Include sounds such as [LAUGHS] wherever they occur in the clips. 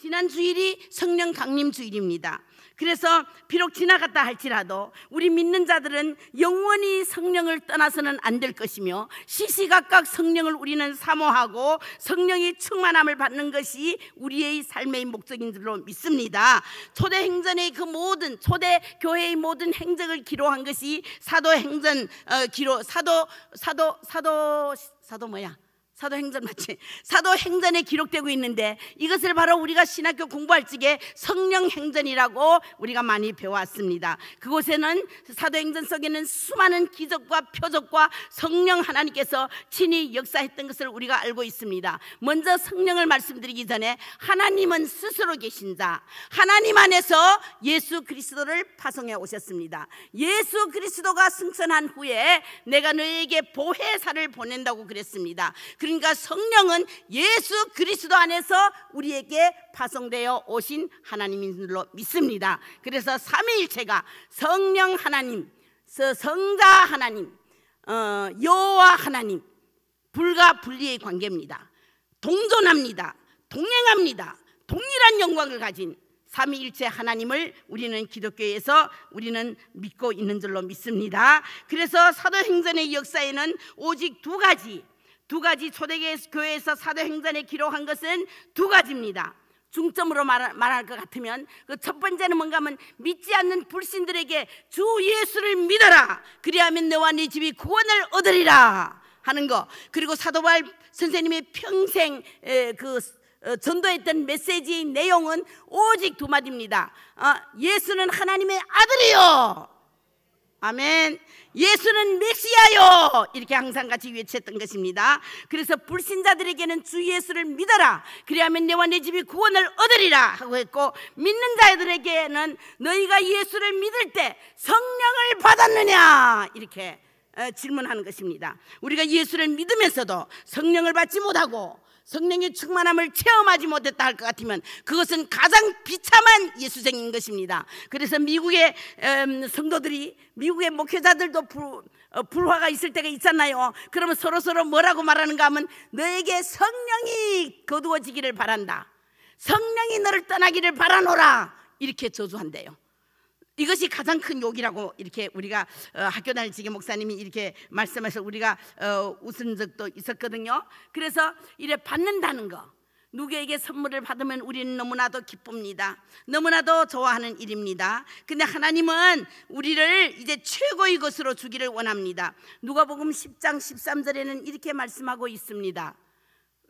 지난 주일이 성령 강림 주일입니다. 그래서 비록 지나갔다 할지라도 우리 믿는 자들은 영원히 성령을 떠나서는 안 될 것이며 시시각각 성령을 우리는 사모하고 성령의 충만함을 받는 것이 우리의 삶의 목적인 줄로 믿습니다. 초대 행전의 그 모든 초대 교회의 모든 행적을 기록한 것이 사도 행전 어, 기록 사도 사도 사도 사도 뭐야? 사도행전 맞지? 사도행전에 기록되고 있는데 이것을 바로 우리가 신학교 공부할 적에 성령행전이라고 우리가 많이 배워왔습니다. 그곳에는 사도행전 속에는 수많은 기적과 표적과 성령 하나님께서 친히 역사했던 것을 우리가 알고 있습니다. 먼저 성령을 말씀드리기 전에 하나님은 스스로 계신 자, 하나님 안에서 예수 그리스도를 파송해 오셨습니다. 예수 그리스도가 승천한 후에 내가 너에게 보혜사를 보낸다고 그랬습니다. 그러니까 성령은 예수 그리스도 안에서 우리에게 파송되어 오신 하나님인 줄로 믿습니다. 그래서 삼위일체가 성령 하나님, 성자 하나님, 어, 여호와 하나님 불과 분리의 관계입니다. 동존합니다. 동행합니다. 동일한 영광을 가진 삼위일체 하나님을 우리는 기독교에서 우리는 믿고 있는 줄로 믿습니다. 그래서 사도행전의 역사에는 오직 두 가지 두 가지 초대교회에서 사도행전에 기록한 것은 두 가지입니다. 중점으로 말, 말할 것 같으면 그 첫 번째는 뭔가 하면 믿지 않는 불신들에게 주 예수를 믿어라 그리하면 너와 네 집이 구원을 얻으리라 하는 거 그리고 사도발 선생님의 평생 에, 그 어, 전도했던 메시지의 내용은 오직 두 마디입니다 어, 예수는 하나님의 아들이요 아멘. 예수는 메시아요. 이렇게 항상 같이 외쳤던 것입니다. 그래서 불신자들에게는 주 예수를 믿어라. 그래야면 너와 내 집이 구원을 얻으리라 하고 했고 믿는 자들에게는 너희가 예수를 믿을 때 성령을 받았느냐 이렇게 어, 질문하는 것입니다. 우리가 예수를 믿으면서도 성령을 받지 못하고 성령의 충만함을 체험하지 못했다 할 것 같으면 그것은 가장 비참한 예수생인 것입니다. 그래서 미국의 음, 성도들이 미국의 목회자들도 불, 어, 불화가 있을 때가 있잖아요. 그러면 서로 서로 뭐라고 말하는가 하면 너에게 성령이 거두어지기를 바란다. 성령이 너를 떠나기를 바라노라. 이렇게 저주한대요. 이것이 가장 큰 욕이라고 이렇게 우리가 어, 학교 다닐 지게 목사님이 이렇게 말씀해서 우리가 어, 웃은 적도 있었거든요. 그래서 이래 받는다는 거. 누구에게 선물을 받으면 우리는 너무나도 기쁩니다. 너무나도 좋아하는 일입니다. 근데 하나님은 우리를 이제 최고의 것으로 주기를 원합니다. 누가복음 10장 13절에는 이렇게 말씀하고 있습니다.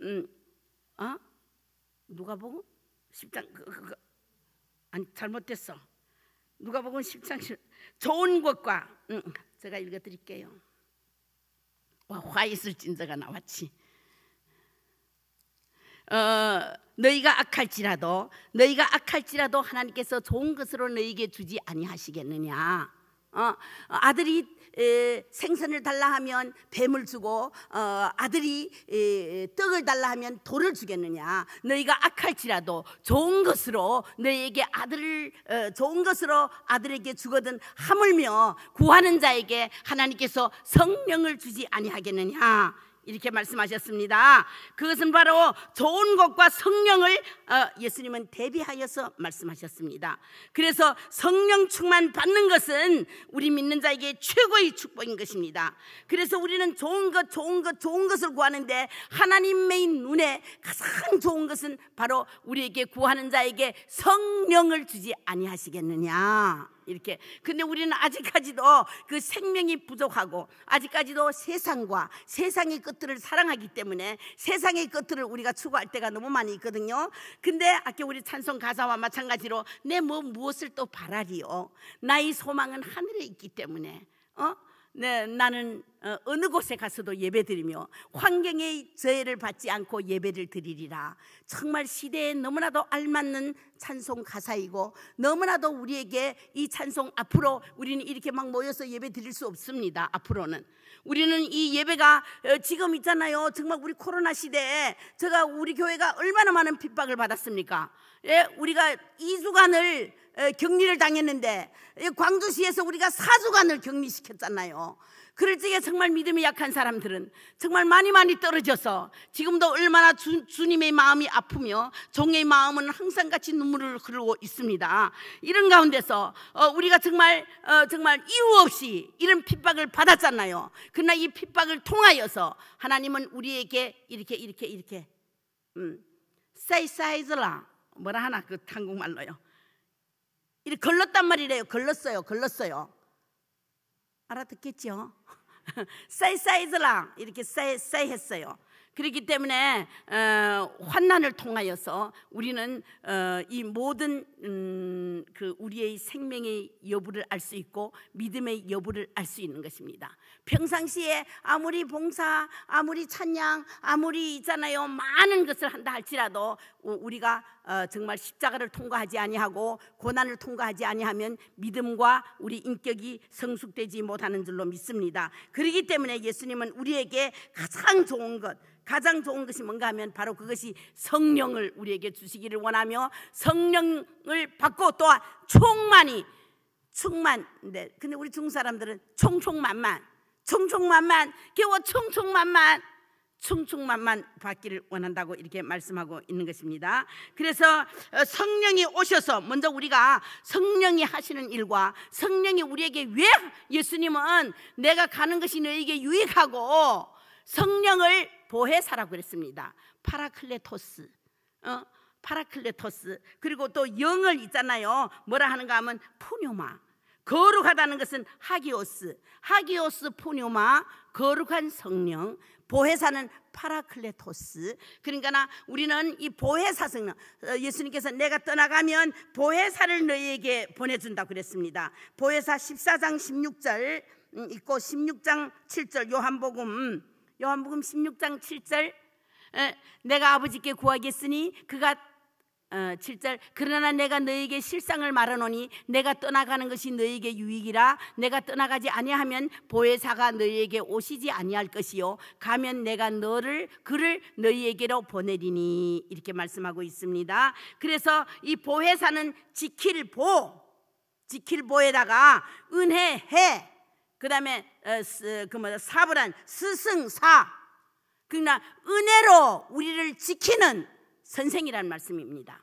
음, 어? 누가복음 10장 그, 그, 그. 아니 잘못됐어. 누가복음 10장 좋은 것과 응, 제가 읽어드릴게요. 와, 화 있을 진자가 나왔지. 어, 너희가 악할지라도 너희가 악할지라도 하나님께서 좋은 것으로 너희에게 주지 아니하시겠느냐. 어, 아들이 생선을 달라 하면 뱀을 주고 어, 아들이 떡을 달라 하면 돌을 주겠느냐 너희가 악할지라도 좋은 것으로 너희에게 아들을 어, 좋은 것으로 아들에게 주거든 하물며 구하는 자에게 하나님께서 성령을 주지 아니하겠느냐 이렇게 말씀하셨습니다. 그것은 바로 좋은 것과 성령을 어, 예수님은 대비하여서 말씀하셨습니다. 그래서 성령 충만 받는 것은 우리 믿는 자에게 최고의 축복인 것입니다. 그래서 우리는 좋은 것, 좋은 것, 좋은 것을 구하는데 하나님의 눈에 가장 좋은 것은 바로 우리에게 구하는 자에게 성령을 주지 아니하시겠느냐. 이렇게. 근데 우리는 아직까지도 그 생명이 부족하고 아직까지도 세상과 세상의 것들을 사랑하기 때문에 세상의 것들을 우리가 추구할 때가 너무 많이 있거든요. 근데 아까 우리 찬송 가사와 마찬가지로 내뭐 무엇을 또 바라리요. 나의 소망은 하늘에 있기 때문에. 어? 네, 나는 어, 어느 곳에 가서도 예배드리며 환경의 저해를 받지 않고 예배를 드리리라. 정말 시대에 너무나도 알맞는 찬송 가사이고 너무나도 우리에게 이 찬송 앞으로 우리는 이렇게 막 모여서 예배 드릴 수 없습니다. 앞으로는 우리는 이 예배가 어, 지금 있잖아요. 정말 우리 코로나 시대에 제가 우리 교회가 얼마나 많은 핍박을 받았습니까? 예, 우리가 2주간을 격리를 당했는데 광주시에서 우리가 사주간을 격리시켰잖아요. 그럴 적에 정말 믿음이 약한 사람들은 정말 많이 많이 떨어져서 지금도 얼마나 주, 주님의 마음이 아프며 종의 마음은 항상 같이 눈물을 흐르고 있습니다. 이런 가운데서 어, 우리가 정말 어, 정말 이유 없이 이런 핍박을 받았잖아요. 그러나 이 핍박을 통하여서 하나님은 우리에게 이렇게 이렇게 이렇게 음, 사이사이즈라 뭐라 하나 그 한국말로요. 이게 걸렀단 말이래요. 걸렀어요. 걸렀어요. 알아듣겠죠? 사이사이즈랑 [LAUGHS] 이렇게 사이, 했어요. 그렇기 때문에 어, 환난을 통하여서 우리는 어, 이 모든 음, 그 우리의 생명의 여부를 알 수 있고 믿음의 여부를 알 수 있는 것입니다. 평상시에 아무리 봉사, 아무리 찬양, 아무리 있잖아요. 많은 것을 한다 할지라도 우리가 어, 정말 십자가를 통과하지 아니하고 고난을 통과하지 아니하면 믿음과 우리 인격이 성숙되지 못하는 줄로 믿습니다. 그렇기 때문에 예수님은 우리에게 가장 좋은 것, 가장 좋은 것이 뭔가 하면 바로 그것이 성령을 우리에게 주시기를 원하며 성령을 받고 또한 충만히 충만. 네, 근데 우리 중 사람들은 총총만만. 충충만만 겨우 충충만만 충충만만 받기를 원한다고 이렇게 말씀하고 있는 것입니다. 그래서 어, 성령이 오셔서 먼저 우리가 성령이 하시는 일과 성령이 우리에게 왜 예수님은 내가 가는 것이 너에게 유익하고 성령을 보혜사라고 그랬습니다. 파라클레토스. 어? 파라클레토스. 그리고 또 영을 있잖아요. 뭐라 하는가 하면 푸뇨마. 거룩하다는 것은 하기오스, 하기오스 포뇨마 거룩한 성령, 보혜사는 파라클레토스. 그러니까 우리는 이 보혜사 성령, 어, 예수님께서 내가 떠나가면 보혜사를 너희에게 보내준다 그랬습니다. 보혜사 14장 16절 음, 있고 16장 7절 요한복음, 요한복음 16장 7절 내가 아버지께 구하겠으니 그가 어, 7절 그러나 내가 너에게 실상을 말하노니 내가 떠나가는 것이 너에게 유익이라 내가 떠나가지 아니하면 보혜사가 너에게 오시지 아니할 것이요 가면 내가 너를 그를 너희에게로 보내리니 이렇게 말씀하고 있습니다. 그래서 이 보혜사는 지킬 보 지킬 보에다가 은혜 해 그다음에 어, 그 뭐야 사부란 스승사 그러나 은혜로 우리를 지키는 선생이란 말씀입니다.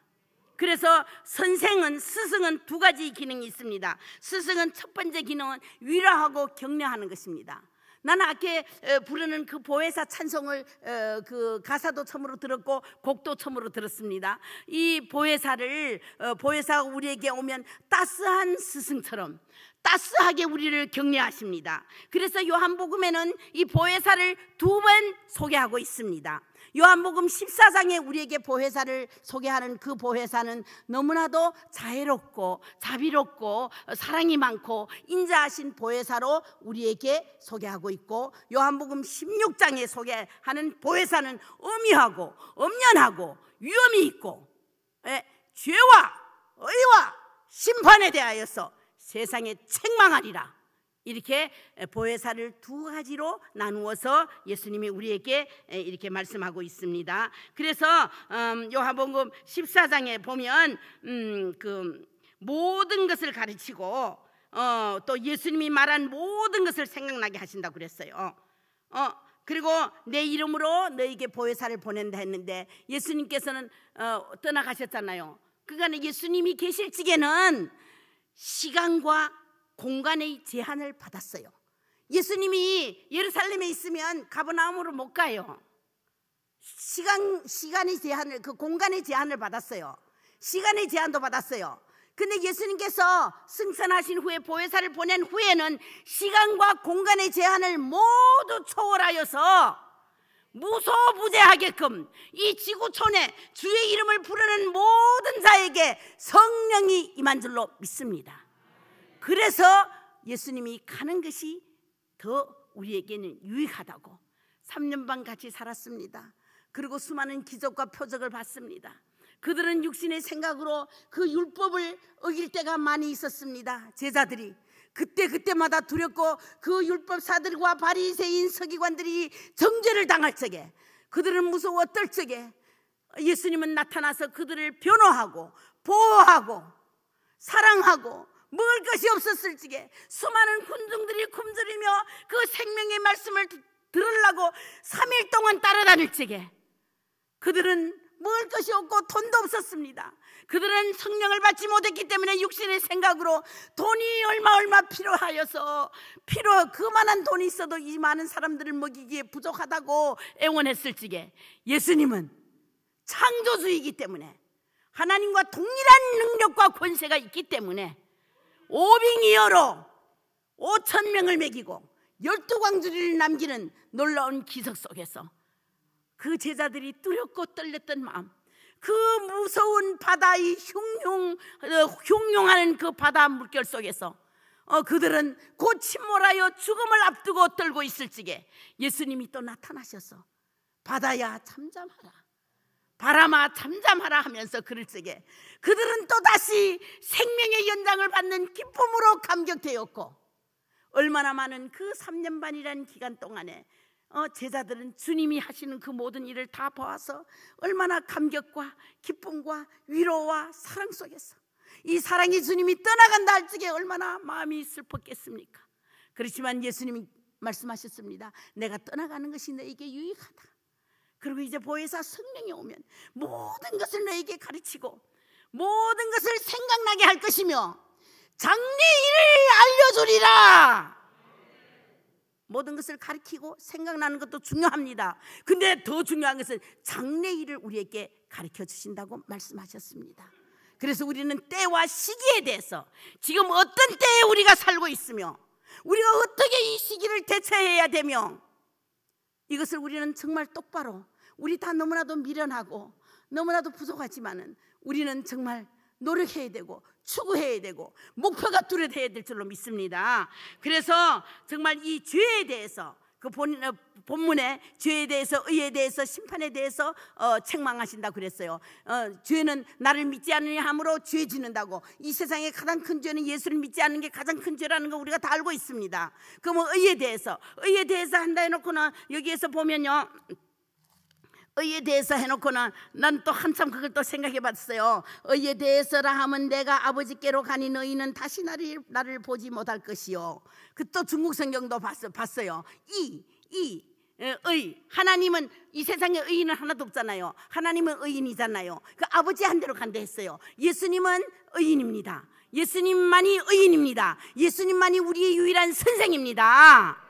그래서 선생은 스승은 두 가지 기능이 있습니다. 스승은 첫 번째 기능은 위로하고 격려하는 것입니다. 나는 아까 부르는 그 보혜사 찬송을 그 가사도 처음으로 들었고 곡도 처음으로 들었습니다. 이 보혜사를 어, 보혜사가 우리에게 오면 따스한 스승처럼 따스하게 우리를 격려하십니다. 그래서 요한복음에는 이 보혜사를 두 번 소개하고 있습니다. 요한복음 14장에 우리에게 보혜사를 소개하는 그 보혜사는 너무나도 자애롭고 자비롭고 사랑이 많고 인자하신 보혜사로 우리에게 소개하고 있고 요한복음 16장에 소개하는 보혜사는 음미하고 엄연하고 위험이 있고 예, 죄와 의와 심판에 대하여서 세상에 책망하리라 이렇게 보혜사를 두 가지로 나누어서 예수님이 우리에게 이렇게 말씀하고 있습니다. 그래서 음, 요한복음 14장에 보면 음, 그 모든 것을 가르치고 어, 또 예수님이 말한 모든 것을 생각나게 하신다고 그랬어요. 어, 그리고 내 이름으로 너에게 보혜사를 보낸다 했는데 예수님께서는 어, 떠나가셨잖아요. 그간에 예수님이 계실 지에는 시간과 공간의 제한을 받았어요. 예수님이 예루살렘에 있으면 가버나움으로 못 가요. 시간 시간의 제한을 그 공간의 제한을 받았어요. 시간의 제한도 받았어요. 근데 예수님께서 승천하신 후에 보혜사를 보낸 후에는 시간과 공간의 제한을 모두 초월하여서 무소부재하게끔 이 지구촌에 주의 이름을 부르는 모든 자에게 성령이 임한 줄로 믿습니다. 그래서 예수님이 가는 것이 더 우리에게는 유익하다고 3년 반 같이 살았습니다. 그리고 수많은 기적과 표적을 봤습니다. 그들은 육신의 생각으로 그 율법을 어길 때가 많이 있었습니다. 제자들이 그때 그때마다 두렵고 그 율법사들과 바리새인 서기관들이 정죄를 당할 적에 그들은 무서워 떨 적에 예수님은 나타나서 그들을 변호하고 보호하고 사랑하고 먹을 것이 없었을지게 수많은 군중들이 굶주리며 그 생명의 말씀을 들으려고 3일 동안 따라다닐지게 그들은 먹을 것이 없고 돈도 없었습니다. 그들은 성령을 받지 못했기 때문에 육신의 생각으로 돈이 얼마 얼마 필요하여서 필요 그만한 돈이 있어도 이 많은 사람들을 먹이기에 부족하다고 애원했을지게 예수님은 창조주이기 때문에 하나님과 동일한 능력과 권세가 있기 때문에 오빙이어로 5천 명을 매기고1 2 광주리를 남기는 놀라운 기석 속에서 그 제자들이 뚜렷고 떨렸던 마음 그 무서운 바다의 흉흉, 어, 흉흉하는 그 바다 물결 속에서 어, 그들은 고침몰아여 죽음을 앞두고 떨고 있을지게 예수님이 또 나타나셔서 바다야 잠잠하라 바람아 잠잠하라 하면서 글을 쓰게 그들은 또다시 생명의 연장을 받는 기쁨으로 감격되었고 얼마나 많은 그 3년 반이라는 기간 동안에 어, 제자들은 주님이 하시는 그 모든 일을 다 보아서 얼마나 감격과 기쁨과 위로와 사랑 속에서 이 사랑이 주님이 떠나간다 할 적에 얼마나 마음이 슬펐겠습니까? 그렇지만 예수님이 말씀하셨습니다. 내가 떠나가는 것이 너에게 유익하다. 그리고 이제 보혜사 성령이 오면 모든 것을 너에게 가르치고 모든 것을 생각나게 할 것이며 장래일을 알려주리라. 모든 것을 가르치고 생각나는 것도 중요합니다. 근데 더 중요한 것은 장래일을 우리에게 가르쳐 주신다고 말씀하셨습니다. 그래서 우리는 때와 시기에 대해서 지금 어떤 때에 우리가 살고 있으며 우리가 어떻게 이 시기를 대처해야 되며 이것을 우리는 정말 똑바로 우리 다 너무나도 미련하고 너무나도 부족하지만은 우리는 정말 노력해야 되고 추구해야 되고 목표가 뚜렷해야 될 줄로 믿습니다. 그래서 정말 이 죄에 대해서 그 본, 인 어, 본문에 죄에 대해서 의에 대해서 심판에 대해서 어, 책망하신다 그랬어요. 어, 죄는 나를 믿지 않으니 함으로 죄 짓는다고. 이세상에 가장 큰 죄는 예수를 믿지 않는 게 가장 큰 죄라는 거 우리가 다 알고 있습니다. 그럼 뭐 의에 대해서 의에 대해서 한다 해놓고는 여기에서 보면요. 의에 대해서 해놓고나난또 한참 그걸 또 생각해 봤어요. 의에 대해서라 하면 내가 아버지께로 가니 너희는 다시 나를, 나를 보지 못할 것이요. 그 또 중국 성경도 봤어, 봤어요. 이, 이, 의. 하나님은 이 세상에 의인은 하나도 없잖아요. 하나님은 의인이잖아요. 그아버지한대로 간다 했어요. 예수님은 의인입니다. 예수님만이 의인입니다. 예수님만이 우리의 유일한 선생입니다.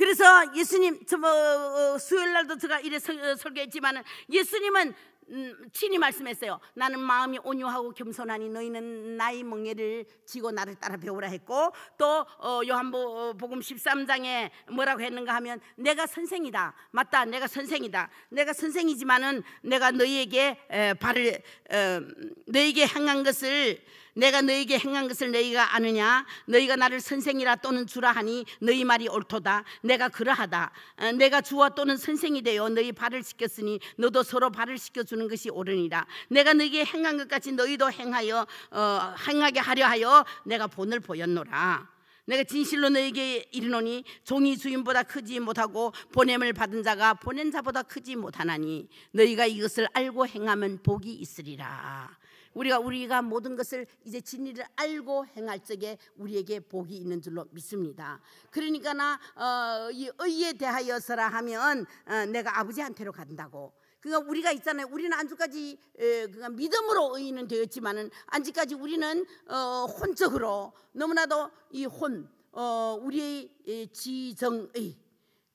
그래서 예수님 저뭐 어, 수요일 날도 제가 이래 서, 어, 설교했지만 예수님은 음, 친히 말씀했어요. 나는 마음이 온유하고 겸손하니 너희는 나의 멍에를 지고 나를 따라 배우라 했고 또 어, 요한복음 어, 13장에 뭐라고 했는가 하면 내가 선생이다. 맞다. 내가 선생이다. 내가 선생이지만은 내가 너희에게 에, 발을 에, 너희에게 행한 것을 내가 너희에게 행한 것을 너희가 아느냐 너희가 나를 선생이라 또는 주라 하니 너희 말이 옳도다 내가 그러하다 어, 내가 주와 또는 선생이 되어 너희 발을 씻겼으니 너도 서로 발을 씻겨주는 것이 옳으니라 내가 너희에게 행한 것까지 너희도 행하여 어, 행하게 하려 하여 내가 본을 보였노라 내가 진실로 너에게 이르노니 종이 주인보다 크지 못하고 보냄을 받은 자가 보낸 자보다 크지 못하나니 너희가 이것을 알고 행하면 복이 있으리라. 우리가 우리가 모든 것을 이제 진리를 알고 행할 적에 우리에게 복이 있는 줄로 믿습니다. 그러니까 나이 어, 의에 대하여서라 하면 어, 내가 아버지한테로 간다고. 그러니까 우리가 있잖아요. 우리는 안주까지 그러니까 믿음으로 의인은 되었지만은 안지까지 우리는 어, 혼적으로 너무나도 이 혼 어, 우리의 지정의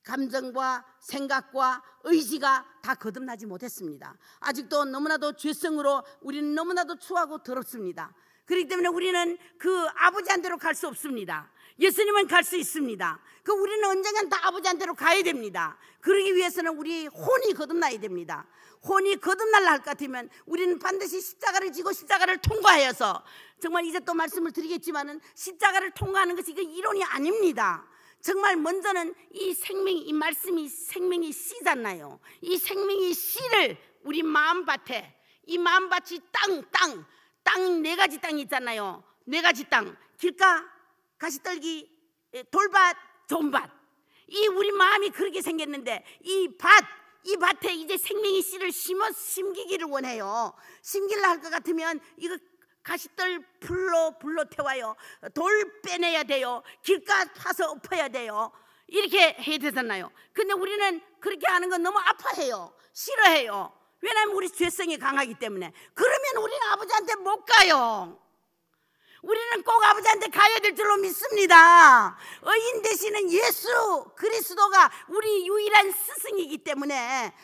감정과 생각과 의지가 다 거듭나지 못했습니다. 아직도 너무나도 죄성으로 우리는 너무나도 추하고 더럽습니다. 그렇기 때문에 우리는 그 아버지한테로 갈 수 없습니다. 예수님은 갈 수 있습니다. 그 우리는 언젠간 다 아버지한테로 가야 됩니다. 그러기 위해서는 우리 혼이 거듭나야 됩니다. 혼이 거듭날라 할 것 같으면 우리는 반드시 십자가를 지고 십자가를 통과하여서 정말 이제 또 말씀을 드리겠지만은 십자가를 통과하는 것이 이게 이론이 아닙니다. 정말 먼저는 이 생명이 이 말씀이 생명이 씨잖아요. 이 생명이 씨를 우리 마음밭에 이 마음밭이 땅, 땅, 땅 네 가지 땅이 있잖아요. 네 가지 땅. 길가, 가시떨기, 예, 돌밭, 존밭. 이 우리 마음이 그렇게 생겼는데 이 밭, 이 밭에 이제 생명이 씨를 심어 심기기를 원해요. 심기려 할것 같으면 이거 가시들 불로 불로 태워요. 돌 빼내야 돼요. 길가 파서 엎어야 돼요. 이렇게 해야 되잖아요. 근데 우리는 그렇게 하는 건 너무 아파해요. 싫어해요. 왜냐하면 우리 죄성이 강하기 때문에. 그러면 우리는 아버지한테 못 가요. 우리는 꼭 아버지한테 가야 될 줄로 믿습니다. 의인 되시는 예수 그리스도가 우리 유일한 스승이기 때문에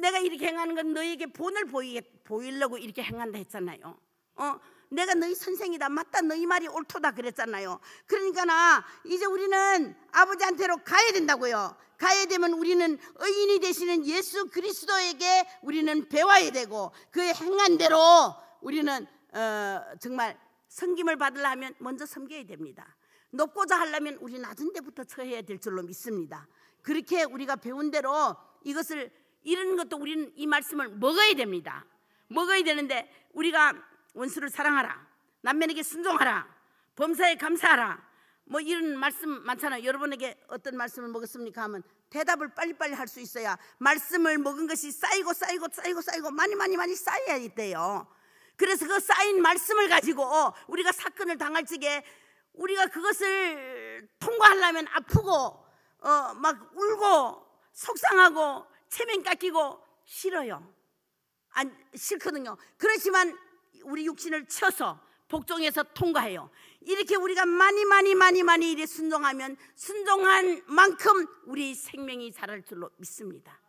내가 이렇게 행하는 건 너에게 본을 보이, 보이려고 이렇게 행한다 했잖아요. 어, 내가 너희 선생이다. 맞다. 너희 말이 옳도다 그랬잖아요. 그러니까 나 이제 우리는 아버지한테로 가야 된다고요. 가야 되면 우리는 의인이 되시는 예수 그리스도에게 우리는 배워야 되고 그 행한 대로 우리는 어, 정말 섬김을 받으려면 먼저 섬겨야 됩니다. 높고자 하려면 우리 낮은 데부터 처해야 될 줄로 믿습니다. 그렇게 우리가 배운 대로 이것을 이런 것도 우리는 이 말씀을 먹어야 됩니다. 먹어야 되는데 우리가 원수를 사랑하라. 남면에게 순종하라. 범사에 감사하라. 뭐 이런 말씀 많잖아요. 여러분에게 어떤 말씀을 먹었습니까 하면 대답을 빨리빨리 할 수 있어야 말씀을 먹은 것이 쌓이고 쌓이고 쌓이고 쌓이고 많이 많이 많이 쌓여야 돼요 그래서 그 쌓인 말씀을 가지고 우리가 사건을 당할 적에 우리가 그것을 통과하려면 아프고 어, 막 울고 속상하고 체면 깎이고 싫어요. 안 싫거든요. 그렇지만 우리 육신을 쳐서 복종해서 통과해요. 이렇게 우리가 많이 많이 많이 많이 이래 순종하면 순종한 만큼 우리 생명이 자랄 줄로 믿습니다.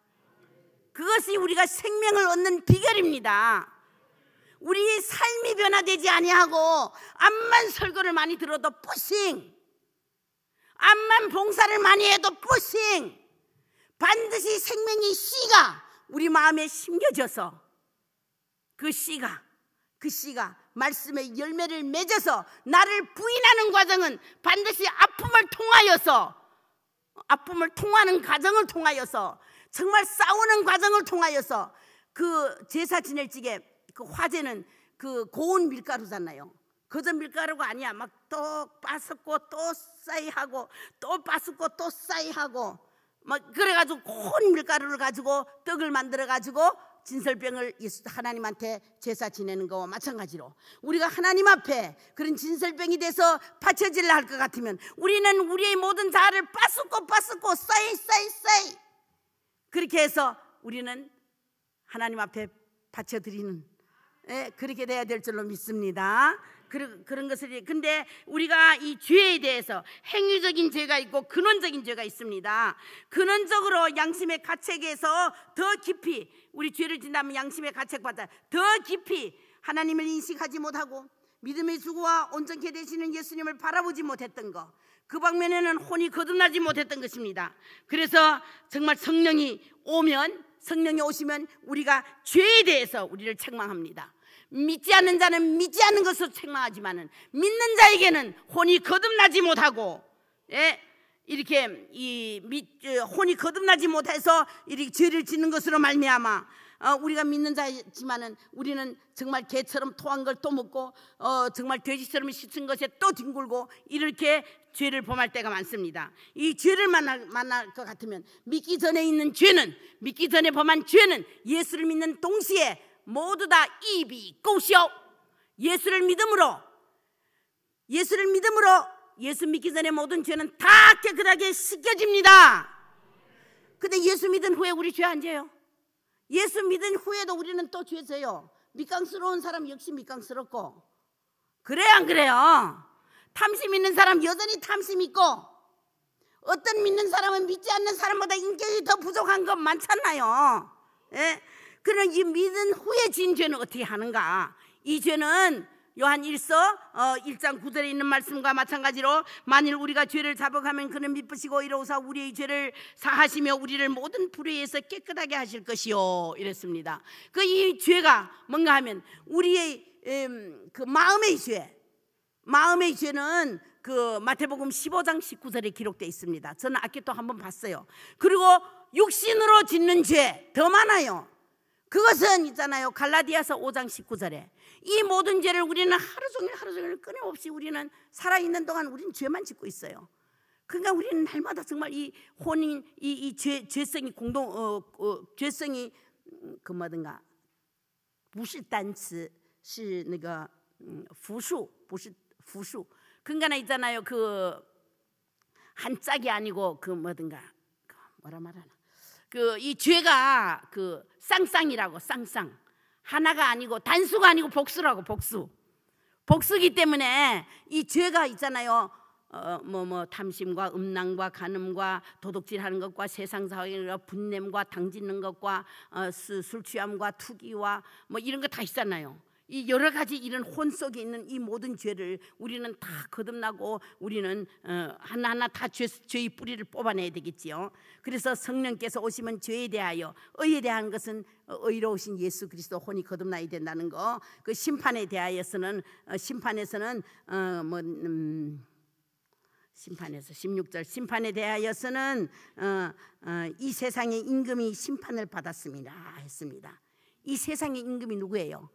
그것이 우리가 생명을 얻는 비결입니다. 우리 삶이 변화되지 아니하고 암만 설교를 많이 들어도 뿌싱 암만 봉사를 많이 해도 뿌싱 반드시 생명이 씨가 우리 마음에 심겨져서 그 씨가 그 씨가 말씀의 열매를 맺어서 나를 부인하는 과정은 반드시 아픔을 통하여서 아픔을 통하는 과정을 통하여서 정말 싸우는 과정을 통하여서 그 제사 지낼 적에 그 화제는 그 고운 밀가루잖아요. 그저 밀가루가 아니야. 막 또 빠스고 또 싸이하고 또 빠스고 또 싸이하고 막 그래가지고 고운 밀가루를 가지고 떡을 만들어 가지고 진설병을 예수 하나님한테 제사 지내는 거와 마찬가지로 우리가 하나님 앞에 그런 진설병이 돼서 받쳐질라할 것 같으면 우리는 우리의 모든 자아를 빠스고 빠스고 싸이 싸이 싸이 그렇게 해서 우리는 하나님 앞에 받쳐드리는 예, 그렇게 돼야 될 줄로 믿습니다. 그런, 그런 것을 근데 우리가 이 죄에 대해서 행위적인 죄가 있고 근원적인 죄가 있습니다. 근원적으로 양심의 가책에서 더 깊이 우리 죄를 진다면 양심의 가책 받아 더 깊이 하나님을 인식하지 못하고 믿음의 수고와 온전케 되시는 예수님을 바라보지 못했던 것. 그 방면에는 혼이 거듭나지 못했던 것입니다. 그래서 정말 성령이 오면 성령이 오시면 우리가 죄에 대해서 우리를 책망합니다. 믿지 않는 자는 믿지 않는 것을 책망하지만은 믿는 자에게는 혼이 거듭나지 못하고 예? 이렇게 이 믿, 어, 혼이 거듭나지 못해서 이렇게 죄를 짓는 것으로 말미암아 어, 우리가 믿는 자지만은 우리는 정말 개처럼 토한 걸 또 먹고 어, 정말 돼지처럼 씻은 것에 또 뒹굴고 이렇게 죄를 범할 때가 많습니다. 이 죄를 만날, 만날 것 같으면 믿기 전에 있는 죄는 믿기 전에 범한 죄는 예수를 믿는 동시에 모두 다 입이 꼬시오. 예수를 믿음으로 예수를 믿음으로 예수 믿기 전에 모든 죄는 다 깨끗하게 씻겨집니다. 근데 예수 믿은 후에 우리 죄안 죄요? 예수 믿은 후에도 우리는 또 죄져요. 밑강스러운 사람 역시 밑강스럽고. 그래요, 안 그래요? 탐심 있는 사람 여전히 탐심 있고, 어떤 믿는 사람은 믿지 않는 사람보다 인격이 더 부족한 것 많잖아요. 예? 그러나 이 믿은 후에 진 죄는 어떻게 하는가? 이 죄는 요한 1서 1장 어, 9절에 있는 말씀과 마찬가지로 만일 우리가 죄를 자복하면 그는 미쁘시고 이로우사 우리의 죄를 사하시며 우리를 모든 불의에서 깨끗하게 하실 것이요 이랬습니다 그 이 죄가 뭔가 하면 우리의 음, 그 마음의 죄 마음의 죄는 그 마태복음 15장 19절에 기록되어 있습니다 저는 아껴또 한번 봤어요 그리고 육신으로 짓는 죄 더 많아요 그것은 있잖아요. 갈라디아서 5장 19절에 이 모든 죄를 우리는 하루 종일 하루 종일 끊임없이 우리는 살아있는 동안 우리는 죄만 짓고 있어요. 그러니까 우리는 날마다 정말 이 혼인 이, 이 죄, 죄성이 공동 어, 어 죄성이 음, 그뭐든가 不是单词是那个复数不是复数 그러니까 음, 있잖아요. 그 한짝이 아니고 그 뭐든가 그 뭐라 말하나 그이 죄가 그 쌍쌍이라고 쌍쌍 하나가 아니고 단수가 아니고 복수라고 복수 복수기 때문에 이 죄가 있잖아요. 뭐뭐 어, 뭐, 탐심과 음란과 간음과 도둑질하는 것과 세상 사회와 분냄과 당짓는 것과 어, 술 취함과 투기와 뭐 이런 거 다 있잖아요. 이 여러 가지 이런 혼 속에 있는 이 모든 죄를 우리는 다 거듭나고 우리는 어, 하나하나 다 죄, 죄의 뿌리를 뽑아내야 되겠지요. 그래서 성령께서 오시면 죄에 대하여 의에 대한 것은 어, 의로우신 예수 그리스도 혼이 거듭나야 된다는 거. 그 심판에 대하여서는 어, 심판에서는 어뭐 음, 심판에서 16절 심판에 대하여서는 어, 어, 이 세상의 임금이 심판을 받았습니다 했습니다. 이 세상의 임금이 누구예요?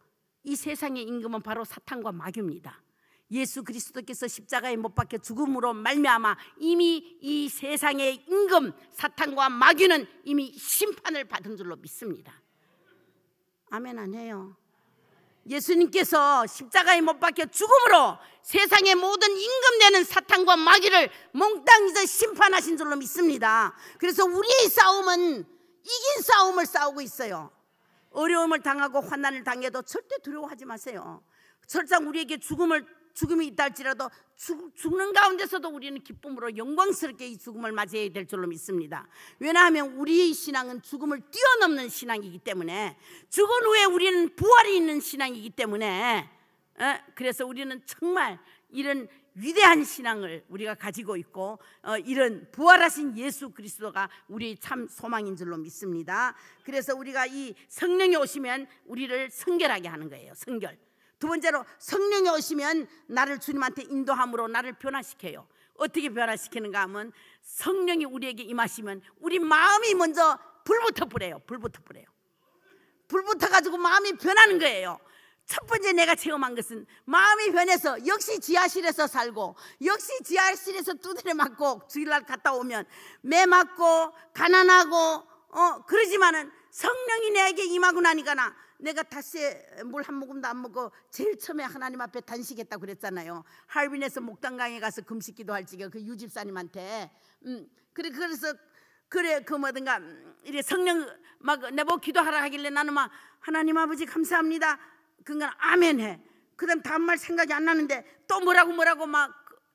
이 세상의 임금은 바로 사탄과 마귀입니다. 예수 그리스도께서 십자가에 못 박혀 죽음으로 말미암아 이미 이 세상의 임금 사탄과 마귀는 이미 심판을 받은 줄로 믿습니다. 아멘 안 해요. 예수님께서 십자가에 못 박혀 죽음으로 세상의 모든 임금 되는 사탄과 마귀를 몽땅이서 심판하신 줄로 믿습니다. 그래서 우리의 싸움은 이긴 싸움을 싸우고 있어요. 어려움을 당하고 환난을 당해도 절대 두려워하지 마세요. 설상 우리에게 죽음을 죽음이 있다 지라도 죽, 죽는 가운데서도 우리는 기쁨으로 영광스럽게 이 죽음을 맞이해야 될 줄로 믿습니다. 왜냐하면 우리의 신앙은 죽음을 뛰어넘는 신앙이기 때문에 죽은 후에 우리는 부활이 있는 신앙이기 때문에 에? 그래서 우리는 정말 이런 위대한 신앙을 우리가 가지고 있고 어, 이런 부활하신 예수 그리스도가 우리참 소망인 줄로 믿습니다. 그래서 우리가 이 성령이 오시면 우리를 성결하게 하는 거예요. 성결. 두 번째로 성령이 오시면 나를 주님한테 인도함으로 나를 변화시켜요. 어떻게 변화시키는가 하면 성령이 우리에게 임하시면 우리 마음이 먼저 불부터 불해요. 불부터 불해요. 불부터 가지고 마음이 변하는 거예요. 첫 번째 내가 체험한 것은 마음이 변해서 역시 지하실에서 살고 역시 지하실에서 두드려 맞고 주일날 갔다 오면 매 맞고 가난하고 어 그러지만은 성령이 내게 임하고 나니까 나 내가 다시 물 한 모금도 안 먹고 제일 처음에 하나님 앞에 단식했다 그랬잖아요. 할빈에서 목당강에 가서 금식 기도할 지에그 유집사님한테 음 그래 그래서 그래 그 뭐든가 음, 이래 성령 막내보 기도하라 하길래 나는 막 하나님 아버지 감사합니다. 그니까 아멘 해. 그다음 다음말 생각이 안 나는데 또 뭐라고 뭐라고 막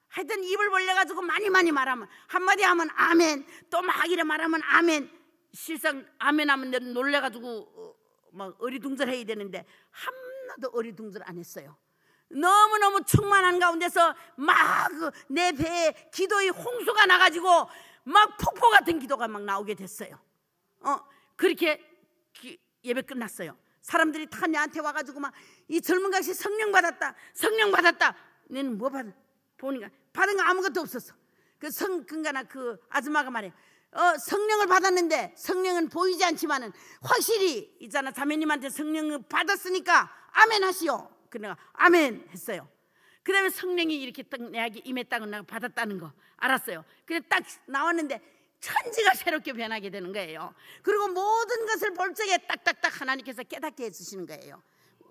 하여튼 입을 벌려가지고 많이 많이 말하면 한마디 하면 아멘 또 막 이래 말하면 아멘 실상 아멘 하면 내가 놀래가지고 어, 막 어리둥절해야 되는데 한나도 어리둥절 안 했어요. 너무너무 충만한 가운데서 막 내 배에 기도의 홍수가 나가지고 막 폭포 같은 기도가 막 나오게 됐어요. 어, 그렇게 예배 끝났어요. 사람들이 다 내한테 와가지고 막 이 젊은 각시 성령 받았다 성령 받았다 내는 뭐 받은 보니까 받은 거 아무것도 없었어 그 성근니까그 그러니까 아줌마가 말해 어, 성령을 받았는데 성령은 보이지 않지만은 확실히 있잖아 자매님한테 성령을 받았으니까 아멘 하시오 그 그러니까 내가 아멘 했어요 그 다음에 성령이 이렇게 딱내 아기 임했다고 내가 받았다는 거 알았어요 그래 딱 나왔는데 천지가 새롭게 변하게 되는 거예요. 그리고 모든 것을 볼적에 딱딱딱 하나님께서 깨닫게 해주시는 거예요.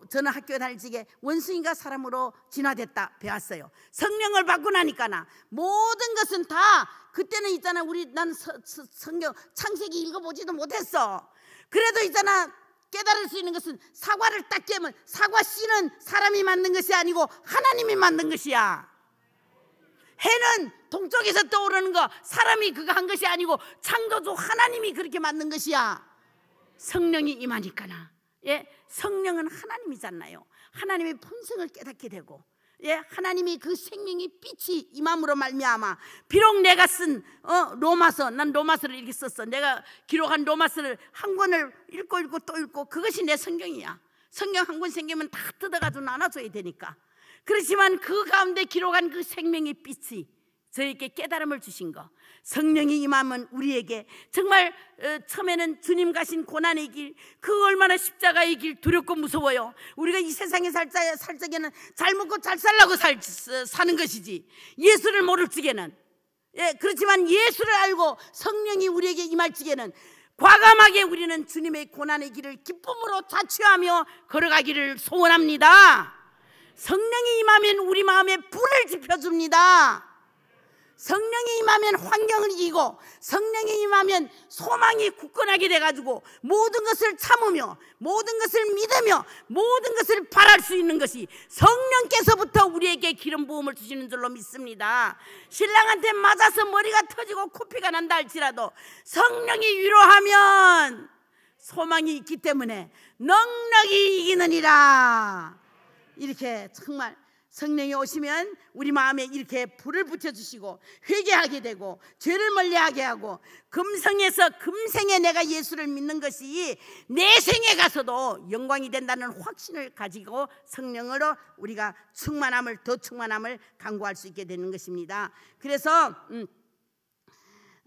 저는 학교 다닐 적에 원숭이가 사람으로 진화됐다 배웠어요. 성령을 받고 나니까 나 모든 것은 다 그때는 있잖아 우리 난 서, 서, 성경 창세기 읽어보지도 못했어. 그래도 있잖아 깨달을 수 있는 것은 사과를 딱 깨면 사과 씨는 사람이 만든 것이 아니고 하나님이 만든 것이야. 해는 동쪽에서 떠오르는 거 사람이 그거 한 것이 아니고 창조주 하나님이 그렇게 만든 것이야. 성령이 임하니까나. 예, 성령은 하나님이잖아요. 하나님의 본성을 깨닫게 되고 예, 하나님이 그 생명의 빛이 임함으로 말미암아 비록 내가 쓴 어, 로마서 난 로마서를 이렇게 썼어 내가 기록한 로마서를 한 권을 읽고 읽고 또 읽고 그것이 내 성경이야 성경 한 권 생기면 다 뜯어가지고 나눠줘야 되니까 그렇지만 그 가운데 기록한 그 생명의 빛이 저에게 깨달음을 주신 것 성령이 임하면 우리에게 정말 어, 처음에는 주님 가신 고난의 길그 얼마나 십자가의 길 두렵고 무서워요 우리가 이 세상에 살자, 살 적에는 잘 먹고 잘 살라고 살, 어, 사는 것이지 예수를 모를 적에는 예, 그렇지만 예수를 알고 성령이 우리에게 임할 적에는 과감하게 우리는 주님의 고난의 길을 기쁨으로 자취하며 걸어가기를 소원합니다 성령이 임하면 우리 마음에 불을 지펴줍니다. 성령이 임하면 환경을 이기고 성령이 임하면 소망이 굳건하게 돼가지고 모든 것을 참으며 모든 것을 믿으며 모든 것을 바랄 수 있는 것이 성령께서부터 우리에게 기름 부음을 주시는 줄로 믿습니다. 신랑한테 맞아서 머리가 터지고 코피가 난다 할지라도 성령이 위로하면 소망이 있기 때문에 넉넉히 이기느니라. 이렇게 정말 성령이 오시면 우리 마음에 이렇게 불을 붙여주시고 회개하게 되고 죄를 멀리하게 하고 금성에서 금생에 내가 예수를 믿는 것이 내 생에 가서도 영광이 된다는 확신을 가지고 성령으로 우리가 충만함을 더 충만함을 강구할 수 있게 되는 것입니다 그래서 음,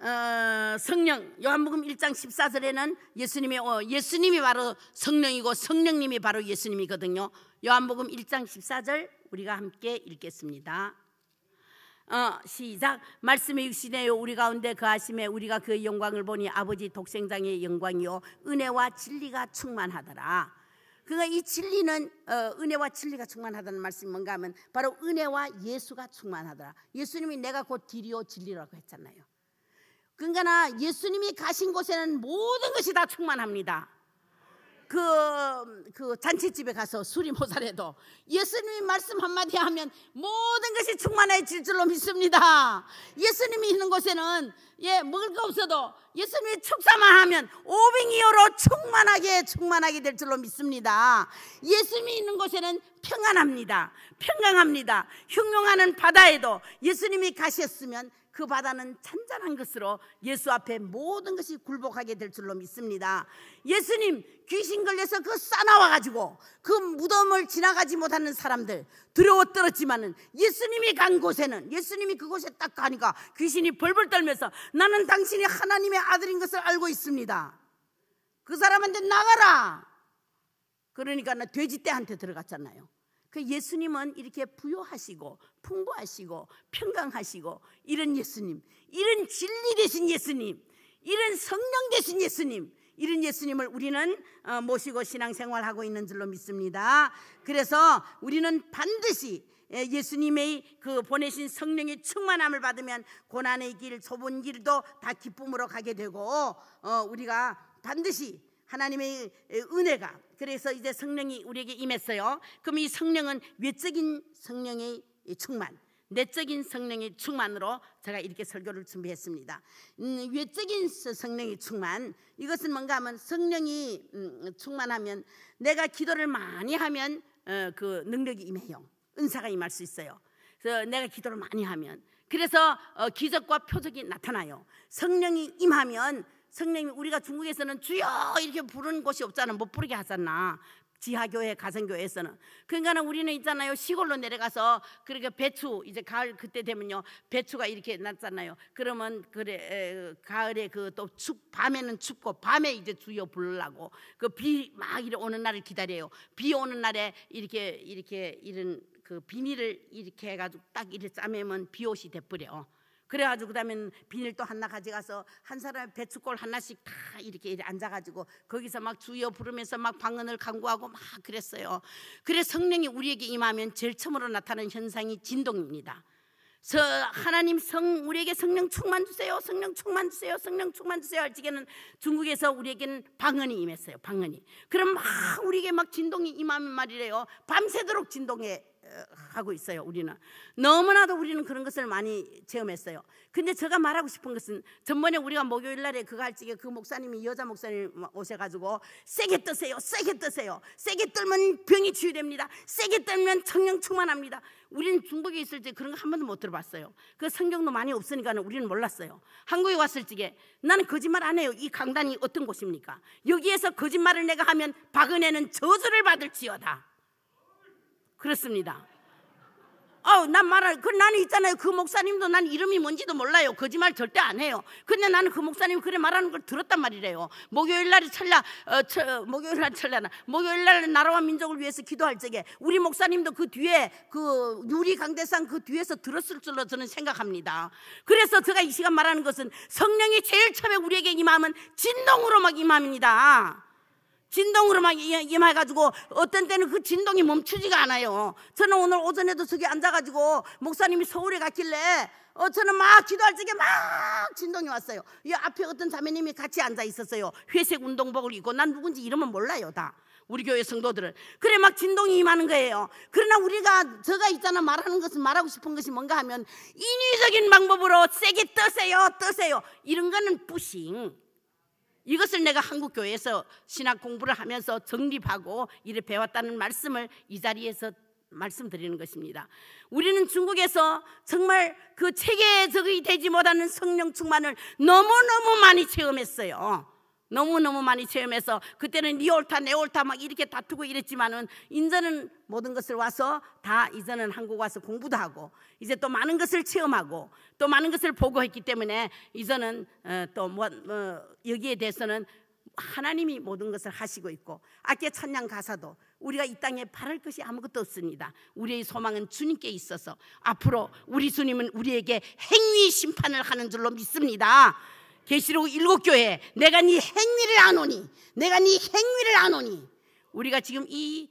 어, 성령 요한복음 1장 14절에는 예수님의 어, 예수님이 바로 성령이고 성령님이 바로 예수님이거든요 요한복음 1장 14절 우리가 함께 읽겠습니다. 어, 시작 말씀이 육신되요 우리 가운데 그하심에 우리가 그 영광을 보니 아버지 독생자의 영광이요 은혜와 진리가 충만하더라. 그이 진리는 어, 은혜와 진리가 충만하다는 말씀이 뭔가 하면 바로 은혜와 예수가 충만하더라. 예수님이 내가 곧 길이요 진리라고 했잖아요. 그러니까 예수님이 가신 곳에는 모든 것이 다 충만합니다. 그, 그 잔치집에 가서 술이 모자래도 예수님이 말씀 한마디 하면 모든 것이 충만해질 줄로 믿습니다. 예수님이 있는 곳에는 예, 먹을 거 없어도 예수님이 축사만 하면 오빙이어로 충만하게 충만하게 될 줄로 믿습니다. 예수님이 있는 곳에는 평안합니다. 평강합니다. 흉흉하는 바다에도 예수님이 가셨으면 그 바다는 잔잔한 것으로 예수 앞에 모든 것이 굴복하게 될 줄로 믿습니다. 예수님 귀신 걸려서 그 싸나와 가지고 그 무덤을 지나가지 못하는 사람들 두려워 떨었지만은 예수님이 간 곳에는 예수님이 그곳에 딱 가니까 귀신이 벌벌 떨면서 나는 당신이 하나님의 아들인 것을 알고 있습니다. 그 사람한테 나가라. 그러니까 나 돼지 떼한테 들어갔잖아요. 그 예수님은 이렇게 부여하시고 풍부하시고 평강하시고 이런 예수님, 이런 진리 되신 예수님, 이런 성령 되신 예수님, 이런 예수님을 우리는 어, 모시고 신앙생활하고 있는 줄로 믿습니다. 그래서 우리는 반드시 예, 예수님의 그 보내신 성령의 충만함을 받으면 고난의 길, 좁은 길도 다 기쁨으로 가게 되고 어, 우리가 반드시 하나님의 은혜가 그래서 이제 성령이 우리에게 임했어요. 그럼 이 성령은 외적인 성령의 충만, 내적인 성령의 충만으로 제가 이렇게 설교를 준비했습니다. 음, 외적인 성령의 충만 이것은 뭔가 하면 성령이 음, 충만하면 내가 기도를 많이 하면 어, 그 능력이 임해요. 은사가 임할 수 있어요. 그래서 내가 기도를 많이 하면 그래서 어, 기적과 표적이 나타나요. 성령이 임하면 성령님 우리가 중국에서는 주여 이렇게 부르는 곳이 없잖아 못 뭐 부르게 하잖아 지하교회 가정교회에서는 그러니까는 우리는 있잖아요 시골로 내려가서 그렇게 배추 이제 가을 그때 되면요 배추가 이렇게 났잖아요 그러면 그래 에, 가을에 그 또 춥 밤에는 춥고 밤에 이제 주여 부르려고 그 비 막 이래 오는 날을 기다려요 비 오는 날에 이렇게 이렇게 이런 그 비닐을 이렇게 해가지고 딱 이렇게 짜매면 비옷이 돼버려 그래가지고 그다음엔 비닐 또 하나 가져가서 한사람의 배추골 하나씩 다 이렇게 앉아가지고 거기서 막 주여 부르면서 막 방언을 강구하고 막 그랬어요. 그래 성령이 우리에게 임하면 제일 처음으로 나타나는 현상이 진동입니다. 서 하나님 성 우리에게 성령 충만 주세요. 성령 충만 주세요. 성령 충만 주세요. 할 적에는 중국에서 우리에게는 방언이 임했어요. 방언이. 그럼 막 우리에게 막 진동이 임하면 말이래요. 밤새도록 진동해 하고 있어요, 우리는. 너무나도 우리는 그런 것을 많이 체험했어요. 근데 제가 말하고 싶은 것은 전번에 우리가 목요일 날에 그갈할 적에 그 목사님이 여자 목사님 오셔가지고 세게 뜨세요, 세게 뜨세요. 세게 떨면 병이 치유됩니다. 세게 떨면 청령 충만합니다. 우리는 중국에 있을 때 그런 거 한 번도 못 들어봤어요. 그 성경도 많이 없으니까 우리는 몰랐어요. 한국에 왔을 적에 나는 거짓말 안 해요. 이 강단이 어떤 곳입니까? 여기에서 거짓말을 내가 하면 박은혜는 저주를 받을지어다. 그렇습니다. 아난 어, 말할 그 나는 있잖아요 그 목사님도 난 이름이 뭔지도 몰라요 거짓말 절대 안 해요 근데 나는 그 목사님 그래 말하는 걸 들었단 말이래요 목요일 날이 찰나 어, 저, 목요일 날 찰나나 목요일 날 나라와 민족을 위해서 기도할 적에 우리 목사님도 그 뒤에 그 유리 강대상 그 뒤에서 들었을 줄로 저는 생각합니다 그래서 제가 이 시간 말하는 것은 성령이 제일 처음에 우리에게 임함은 진동으로 막임함니다 진동으로 막 임해가지고 어떤 때는 그 진동이 멈추지가 않아요. 저는 오늘 오전에도 저기 앉아가지고 목사님이 서울에 갔길래 어, 저는 막 기도할 적에 막 진동이 왔어요. 이 앞에 어떤 자매님이 같이 앉아 있었어요. 회색 운동복을 입고 난 누군지 이름은 몰라요, 다. 우리 교회 성도들은 그래 막 진동이 임하는 거예요. 그러나 우리가 저가 있잖아 말하는 것은 말하고 싶은 것이 뭔가 하면 인위적인 방법으로 세게 떠세요떠세요 이런 거는 뿌싱 이것을 내가 한국 교회에서 신학 공부를 하면서 정립하고 이를 배웠다는 말씀을 이 자리에서 말씀드리는 것입니다. 우리는 중국에서 정말 그 체계적이 되지 못하는 성령 충만을 너무너무 많이 체험했어요. 너무너무 많이 체험해서 그때는 네 옳다 내 옳다 막 이렇게 다투고 이랬지만은 인제는 모든 것을 와서 다 이제는 한국 와서 공부도 하고 이제 또 많은 것을 체험하고 또 많은 것을 보고 했기 때문에 이제는 어, 또 뭐, 뭐 여기에 대해서는 하나님이 모든 것을 하시고 있고 아까 찬양 가사도 우리가 이 땅에 바랄 것이 아무것도 없습니다. 우리의 소망은 주님께 있어서 앞으로 우리 주님은 우리에게 행위 심판을 하는 줄로 믿습니다. 계시록 일곱 교회 내가 네 행위를 안오니 내가 네 행위를 안오니 우리가 지금 이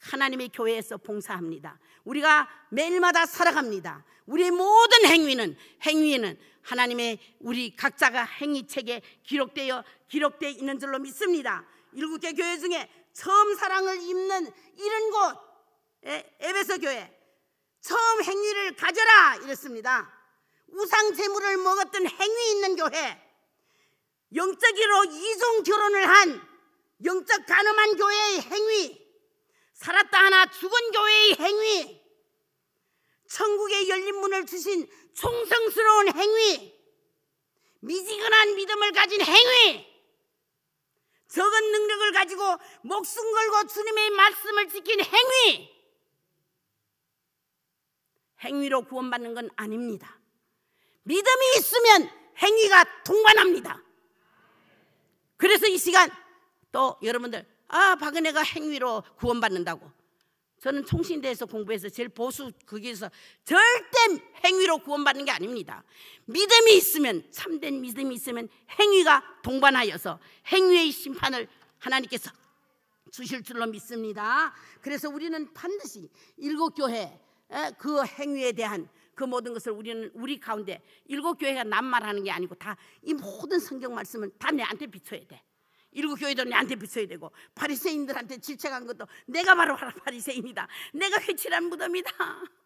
하나님의 교회에서 봉사합니다. 우리가 매일마다 살아갑니다. 우리의 모든 행위는 행위는 하나님의 우리 각자가 행위책에 기록되어 기록되어 있는 줄로 믿습니다. 일곱 개 교회 중에 처음 사랑을 입는 이런 곳 에, 에베소 교회 처음 행위를 가져라 이랬습니다. 우상 제물을 먹었던 행위 있는 교회 영적으로 이중 결혼을 한 영적 가늠한 교회의 행위, 살았다 하나 죽은 교회의 행위, 천국의 열린 문을 주신 충성스러운 행위, 미지근한 믿음을 가진 행위, 적은 능력을 가지고 목숨 걸고 주님의 말씀을 지킨 행위, 행위로 구원받는 건 아닙니다. 믿음이 있으면 행위가 동반합니다. 그래서 이 시간 또 여러분들 아 박은혜가 행위로 구원받는다고 저는 통신대에서 공부해서 제일 보수 거기에서 절대 행위로 구원받는 게 아닙니다. 믿음이 있으면 참된 믿음이 있으면 행위가 동반하여서 행위의 심판을 하나님께서 주실 줄로 믿습니다. 그래서 우리는 반드시 일곱 교회 그 행위에 대한 그 모든 것을 우리는 우리 가운데 일곱 교회가 남말하는 게 아니고 다 이 모든 성경 말씀은 다 내한테 비춰야 돼. 일곱 교회도 내한테 비춰야 되고 바리새인들한테 질책한 것도 내가 바로 바리새인이다. 내가 회칠한 무덤이다. [LAUGHS]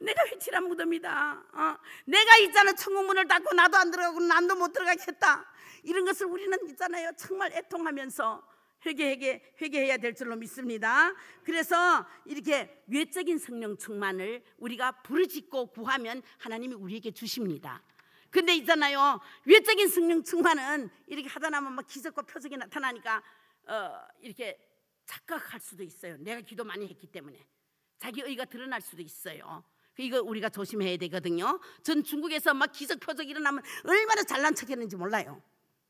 내가 회칠한 무덤이다. 어? 내가 있잖아 천국 문을 닫고 나도 안 들어가고 난도 못 들어가겠다. 이런 것을 우리는 있잖아요 정말 애통하면서 회개, 회개, 회개해야 될 줄로 믿습니다. 그래서 이렇게 외적인 성령 충만을 우리가 부르짖고 구하면 하나님이 우리에게 주십니다. 근데 있잖아요. 외적인 성령 충만은 이렇게 하다 나면 막 기적과 표적이 나타나니까 어, 이렇게 착각할 수도 있어요. 내가 기도 많이 했기 때문에 자기 의가 드러날 수도 있어요. 그 이거 우리가 조심해야 되거든요. 전 중국에서 막 기적 표적 일어나면 얼마나 잘난 척했는지 몰라요.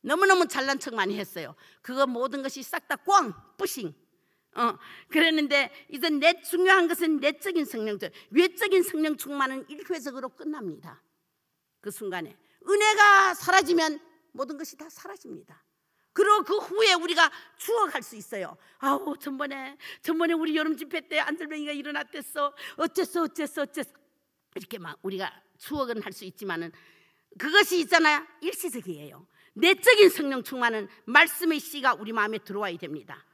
너무너무 잘난 척 많이 했어요. 그거 모든 것이 싹 다 꽝, 뿌싱. 어, 그랬는데 이제 내 중요한 것은 내적인 성령들 외적인 성령 충만은 일회적으로 끝납니다. 그 순간에 은혜가 사라지면 모든 것이 다 사라집니다. 그리고 그 후에 우리가 추억할 수 있어요. 아우 전번에 전번에 우리 여름 집회 때 안절뱅이가 일어났댔어. 어째서 어째서 어째서 이렇게 막 우리가 추억은 할 수 있지만은 그것이 있잖아요. 일시적이에요. 내적인 성령 충만은 말씀의 씨가 우리 마음에 들어와야 됩니다.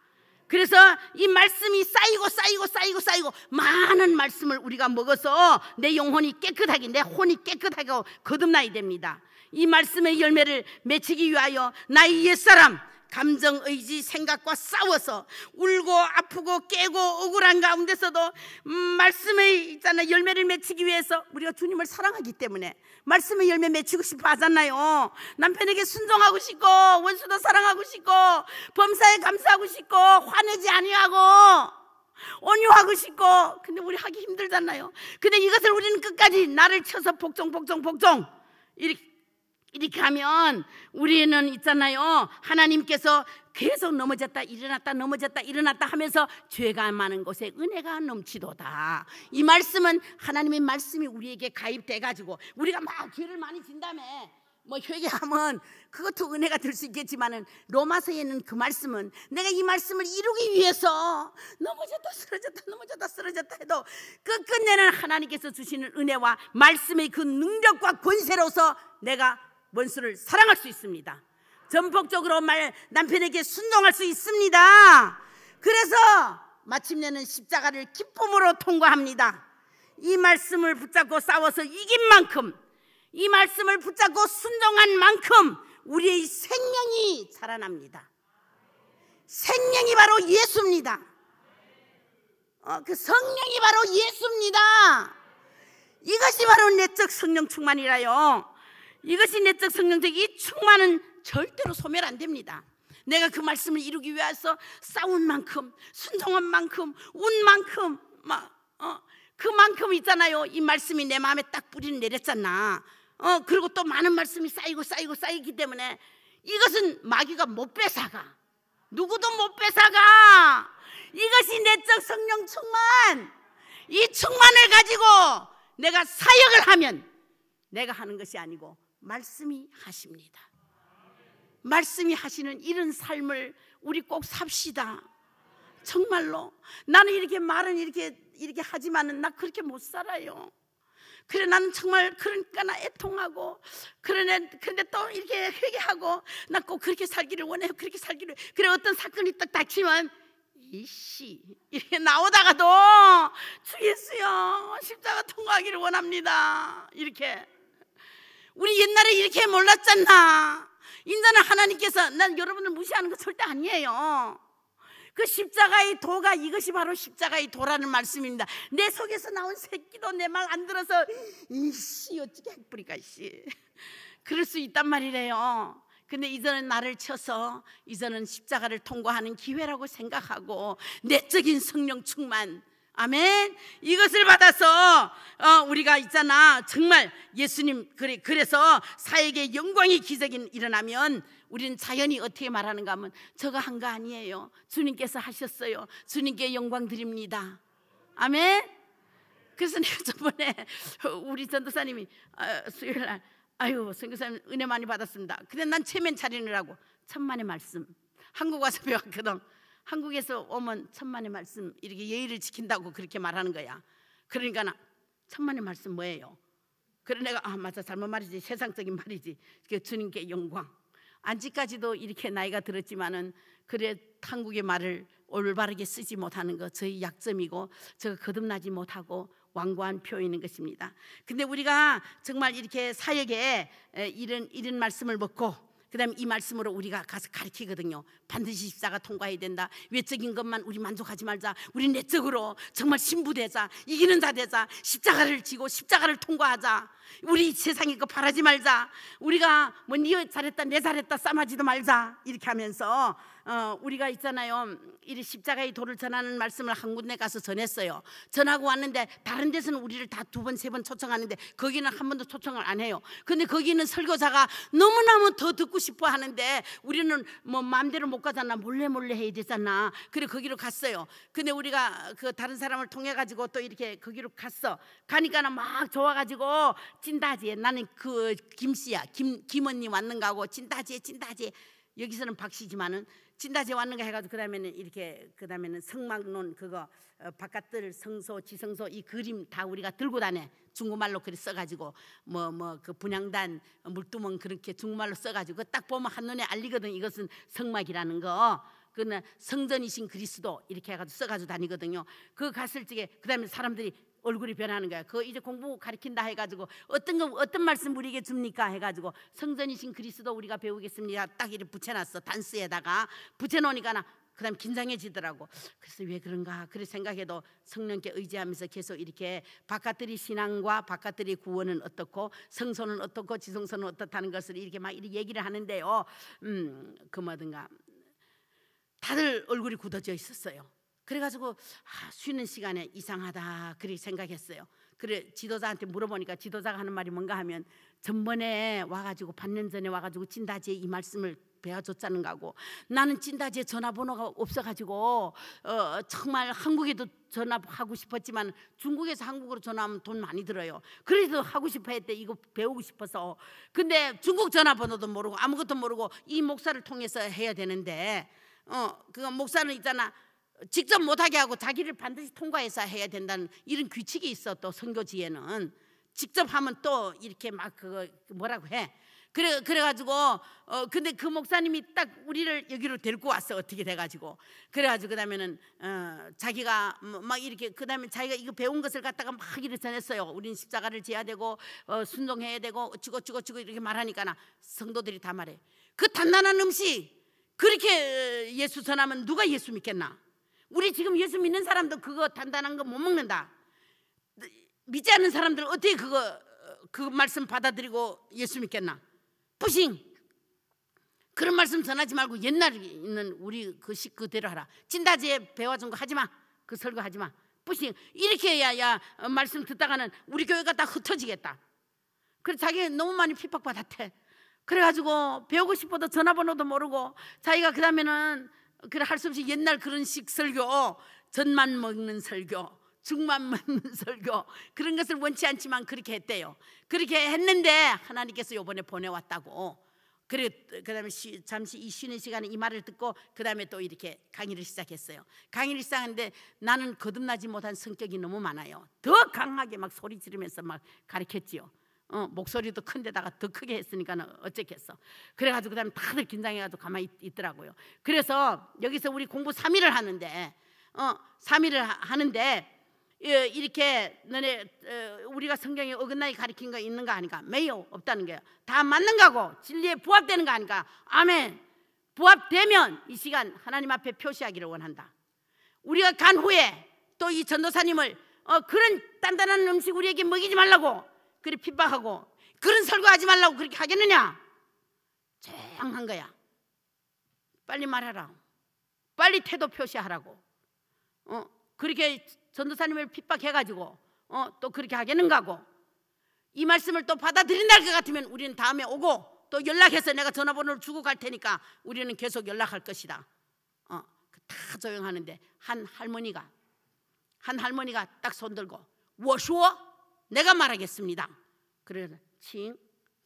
그래서 이 말씀이 쌓이고 쌓이고 쌓이고 쌓이고 많은 말씀을 우리가 먹어서 내 영혼이 깨끗하게 내 혼이 깨끗하게 거듭나야 됩니다. 이 말씀의 열매를 맺히기 위하여 나의 옛사람 감정, 의지, 생각과 싸워서 울고 아프고 깨고 억울한 가운데서도 음, 말씀의 있잖아 열매를 맺히기 위해서 우리가 주님을 사랑하기 때문에 말씀의 열매 맺히고 싶어 하잖아요. 남편에게 순종하고 싶고 원수도 사랑하고 싶고 범사에 감사하고 싶고 화내지 아니하고 온유하고 싶고 근데 우리 하기 힘들잖아요. 근데 이것을 우리는 끝까지 나를 쳐서 복종 복종 복종 이렇게 이렇게 하면 우리는 있잖아요. 하나님께서 계속 넘어졌다 일어났다 넘어졌다 일어났다 하면서 죄가 많은 곳에 은혜가 넘치도다. 이 말씀은 하나님의 말씀이 우리에게 가입돼 가지고 우리가 막 죄를 많이 진다며 뭐 회개하면 그것도 은혜가 될 수 있겠지만은 로마서에 는그 말씀은 내가 이 말씀을 이루기 위해서 넘어졌다 쓰러졌다 넘어졌다 쓰러졌다 해도 끝끝내는 하나님께서 주시는 은혜와 말씀의 그 능력과 권세로서 내가 원수를 사랑할 수 있습니다. 전폭적으로 말 남편에게 순종할 수 있습니다. 그래서 마침내는 십자가를 기쁨으로 통과합니다. 이 말씀을 붙잡고 싸워서 이긴 만큼 이 말씀을 붙잡고 순종한 만큼 우리의 생명이 자라납니다. 생명이 바로 예수입니다. 어, 그 성령이 바로 예수입니다. 이것이 바로 내적 성령 충만이라요. 이것이 내적 성령적 이 충만은 절대로 소멸 안 됩니다. 내가 그 말씀을 이루기 위해서 싸운 만큼, 순종한 만큼, 운 만큼, 막, 뭐, 어, 그만큼 있잖아요. 이 말씀이 내 마음에 딱 뿌리를 내렸잖아. 어, 그리고 또 많은 말씀이 쌓이고 쌓이고 쌓이기 때문에 이것은 마귀가 못 뺏어가. 누구도 못 뺏어가. 이것이 내적 성령 충만. 이 충만을 가지고 내가 사역을 하면 내가 하는 것이 아니고 말씀이 하십니다. 말씀이 하시는 이런 삶을 우리 꼭 삽시다. 정말로 나는 이렇게 말은 이렇게 이렇게 하지만은 나 그렇게 못 살아요. 그래 나는 정말 그러니까 나 애통하고 그러네 근데 또 이렇게 회개하고 나 꼭 그렇게 살기를 원해요. 그렇게 살기를 그래 어떤 사건이 딱 닥치면 이씨 이렇게 나오다가도 주 예수여 십자가 통과하기를 원합니다. 이렇게 우리 옛날에 이렇게 몰랐잖아. 인자는 하나님께서 난 여러분을 무시하는 거 절대 아니에요. 그 십자가의 도가 이것이 바로 십자가의 도라는 말씀입니다. 내 속에서 나온 새끼도 내 말 안 들어서 이씨 어떻게 뿌리가 씨. 그럴 수 있단 말이래요. 근데 이제는 나를 쳐서 이제는 십자가를 통과하는 기회라고 생각하고 내적인 성령 충만 아멘. 이것을 받아서 어, 우리가 있잖아. 정말 예수님 그래, 그래서 사역의 영광이 기적이 일어나면 우리는 자연히 어떻게 말하는가 하면 저거 한 거 아니에요. 주님께서 하셨어요. 주님께 영광 드립니다. 아멘. 그래서 내가 저번에 우리 전도사님이 어, 수요일 날 아유 선교사님 은혜 많이 받았습니다. 근데 난 체면 차리느라고 천만의 말씀 한국 와서 배웠거든. 한국에서 오면 천만의 말씀 이렇게 예의를 지킨다고 그렇게 말하는 거야. 그러니까 천만의 말씀 뭐예요? 그래 내가 아 맞아 잘못 말이지 세상적인 말이지 주님께 영광 안직까지도 이렇게 나이가 들었지만은 그래 한국의 말을 올바르게 쓰지 못하는 것 저희 약점이고 저 거듭나지 못하고 완고한 표현인 것입니다. 근데 우리가 정말 이렇게 사역에 이런 이런 말씀을 먹고 그다음 에이 말씀으로 우리가 가서 가르치거든요. 반드시 십사가 통과해야 된다. 외적인 것만 우리 만족하지 말자. 우리 내적으로 정말 신부되자. 이기는 자 되자. 십자가를 지고 십자가를 통과하자. 우리 세상에 그 바라지 말자. 우리가 뭐니 네 잘했다 내 잘했다 싸마지도 말자. 이렇게 하면서 어, 우리가 있잖아요. 이 십자가의 도를 전하는 말씀을 한 군데 가서 전했어요. 전하고 왔는데 다른 데서는 우리를 다 두 번, 세 번 초청하는데 거기는 한 번도 초청을 안 해요. 근데 거기는 설교자가 너무나무더 듣고 싶어 하는데 우리는 뭐 마음대로 못 가잖아. 몰래 몰래 해야 되잖아. 그래 거기로 갔어요. 근데 우리가 그 다른 사람을 통해 가지고 또 이렇게 거기로 갔어. 가니까는 막 좋아 가지고 찐다지. 나는 그 김씨야. 김 김언니 왔는가 하고 찐다지 찐다지. 여기서는 박씨지만은 진다제 왔는가 해가지고 그다음에는 이렇게 그다음에는 성막론 그거 어, 바깥들 성소 지성소 이 그림 다 우리가 들고 다녀 중국말로 그리 써가지고 뭐 뭐 그 분양단 어, 물두멍 그렇게 중국말로 써가지고 딱 보면 한눈에 알리거든 이것은 성막이라는 거 그는 성전이신 그리스도 이렇게 해가지고 써가지고 다니거든요 그 갔을 적에 그다음에 사람들이 얼굴이 변하는 거야. 그 이제 공부 가르친다 해가지고 어떤 거 어떤 말씀 우리에게 줍니까 해가지고 성전이신 그리스도 우리가 배우겠습니다. 딱 이렇게 붙여놨어 단스에다가 붙여놓으니까 나 그다음 긴장해지더라고. 그래서 왜 그런가? 그래 생각해도 성령께 의지하면서 계속 이렇게 바깥들이 신앙과 바깥들이 구원은 어떻고 성소는 어떻고 지성소는 어떻다는 것을 이렇게 막 이렇게 얘기를 하는데요. 음, 그 뭐든가 다들 얼굴이 굳어져 있었어요. 그래가지고 아, 쉬는 시간에 이상하다 그렇게 생각했어요. 그래 지도자한테 물어보니까 지도자가 하는 말이 뭔가 하면 전번에 와가지고 반년 전에 와가지고 진다지에이 말씀을 배워줬다는 거고 나는 진다지에 전화번호가 없어가지고 어, 정말 한국에도 전화하고 싶었지만 중국에서 한국으로 전화하면 돈 많이 들어요 그래서 하고 싶어 했대 이거 배우고 싶어서 근데 중국 전화번호도 모르고 아무것도 모르고 이 목사를 통해서 해야 되는데 어 그 목사는 있잖아 직접 못하게 하고 자기를 반드시 통과해서 해야 된다는 이런 규칙이 있어 또 선교지에는 직접 하면 또 이렇게 막 그거 뭐라고 해 그래 그래가지고 어 근데 그 목사님이 딱 우리를 여기로 데리고 왔어 어떻게 돼가지고 그래가지고 그다음에는 어 자기가 뭐, 막 이렇게 그다음에 자기가 이거 배운 것을 갖다가 막 이렇게 전했어요 우린 십자가를 져야 되고 어 순종해야 되고 어찌고 어찌고 어찌고 이렇게 말하니까 나 성도들이 다 말해 그 단단한 음식 그렇게 예수 전하면 누가 예수 믿겠나 우리 지금 예수 믿는 사람도 그거 단단한 거 못 먹는다. 믿지 않는 사람들 어떻게 그거 그 말씀 받아들이고 예수 믿겠나? 부싱. 그런 말씀 전하지 말고 옛날에 있는 우리 그식 그대로 하라. 찐다지에 배워준 거 하지 마. 그 설거 하지 마. 부싱. 이렇게 해야 야 말씀 듣다가는 우리 교회가 다 흩어지겠다. 그래 자기 너무 많이 핍박받았대. 그래가지고 배우고 싶어도 전화번호도 모르고 자기가 그 다음에는 그래 할수 없이 옛날 그런 식설교, 전만 먹는 설교, 죽만 [LAUGHS] 먹는 설교 그런 것을 원치 않지만 그렇게 했대요. 그렇게 했는데 하나님께서 요번에 보내왔다고. 그래 그다음에 잠시 이 쉬는 시간에 이 말을 듣고 그다음에 또 이렇게 강의를 시작했어요. 강의를 시작하는데 나는 거듭나지 못한 성격이 너무 많아요. 더 강하게 막 소리 지르면서 막 가르쳤지요. 어, 목소리도 큰데다가 더 크게 했으니까 어쨌겠어. 그래가지고 그다음에 다들 긴장해가지고 가만히 있, 더라고요 그래서 여기서 우리 공부 3일을 하는데, 어, 3일을 하는데 예, 이렇게 너네 어, 우리가 성경에 어긋나게 가리킨 거 있는 거 아닌가? 매우 없다는 거예요. 다 맞는 거고 진리에 부합되는 거 아닌가? 아멘. 부합되면 이 시간 하나님 앞에 표시하기를 원한다. 우리가 간 후에 또 이 전도사님을 어, 그런 단단한 음식 우리에게 먹이지 말라고 그리 핍박하고 그런 설교하지 말라고 그렇게 하겠느냐? 조용한 거야. 빨리 말하라. 빨리 태도 표시하라고. 어, 그렇게 전도사님을 핍박해가지고 어, 또 그렇게 하겠는가고. 이 말씀을 또 받아들인 날것 같으면 우리는 다음에 오고 또 연락해서 내가 전화번호를 주고 갈 테니까 우리는 계속 연락할 것이다. 어, 그 다 조용하는데 한 할머니가 한 할머니가 딱 손들고 워쇼 내가 말하겠습니다. 그래서 칭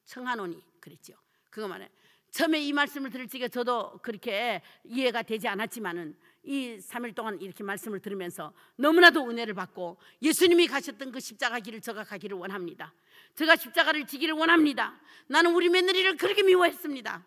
청하노니 그랬죠. 그거 말해. 처음에 이 말씀을 들을 적 저도 그렇게 이해가 되지 않았지만은 이 3일 동안 이렇게 말씀을 들으면서 너무나도 은혜를 받고 예수님이 가셨던 그 십자가 길을 저가 가기를 원합니다. 제가 십자가를 지기를 원합니다. 나는 우리 며느리를 그렇게 미워했습니다.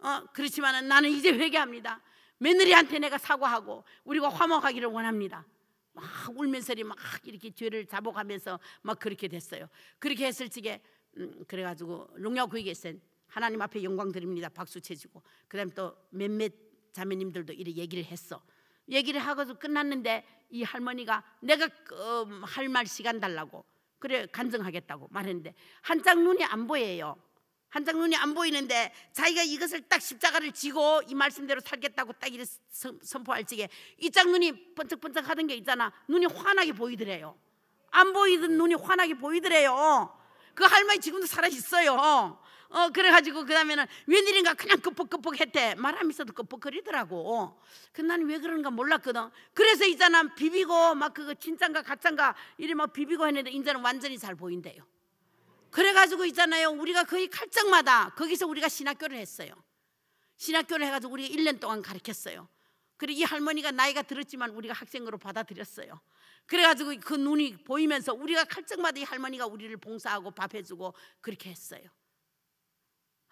어, 그렇지만 나는 이제 회개합니다. 며느리한테 내가 사과하고 우리가 화목하기를 원합니다. 막울면서막 이렇게 죄를 잡아가면서 막 그렇게 됐어요. 그렇게 했을 적에 음, 그래가지고 농약구역에선 하나님 앞에 영광 드립니다. 박수 쳐주고 그다음 또 몇몇 자매님들도 이렇게 얘기를 했어. 얘기를 하고서 끝났는데 이 할머니가 내가 어, 그, 음, 할말 시간 달라고 그래 간증하겠다고 말했는데 한짝 눈이 안 보여요. 한장 눈이 안 보이는데 자기가 이것을 딱 십자가를 지고 이 말씀대로 살겠다고 딱 이렇게 선포할 적에 이짝 눈이 번쩍번쩍 하던 게 있잖아 눈이 환하게 보이더래요 안 보이던 눈이 환하게 보이더래요 그 할머니 지금도 살아있어요 어 그래가지고 그 다음에는 웬일인가 그냥 끄뻑끄뻑 했대 말하면서도 끄뻑거리더라고 근 그 나는 왜 그런가 몰랐거든 그래서 이자는 비비고 막 그거 진짠가 가짠가 이래 막 비비고 했는데 이제는 완전히 잘 보인대요 그래가지고 있잖아요. 우리가 거의 칼짝마다 거기서 우리가 신학교를 했어요. 신학교를 해가지고 우리 1년 동안 가르쳤어요. 그리고 이 할머니가 나이가 들었지만 우리가 학생으로 받아들였어요. 그래가지고 그 눈이 보이면서 우리가 칼짝마다 이 할머니가 우리를 봉사하고 밥해주고 그렇게 했어요.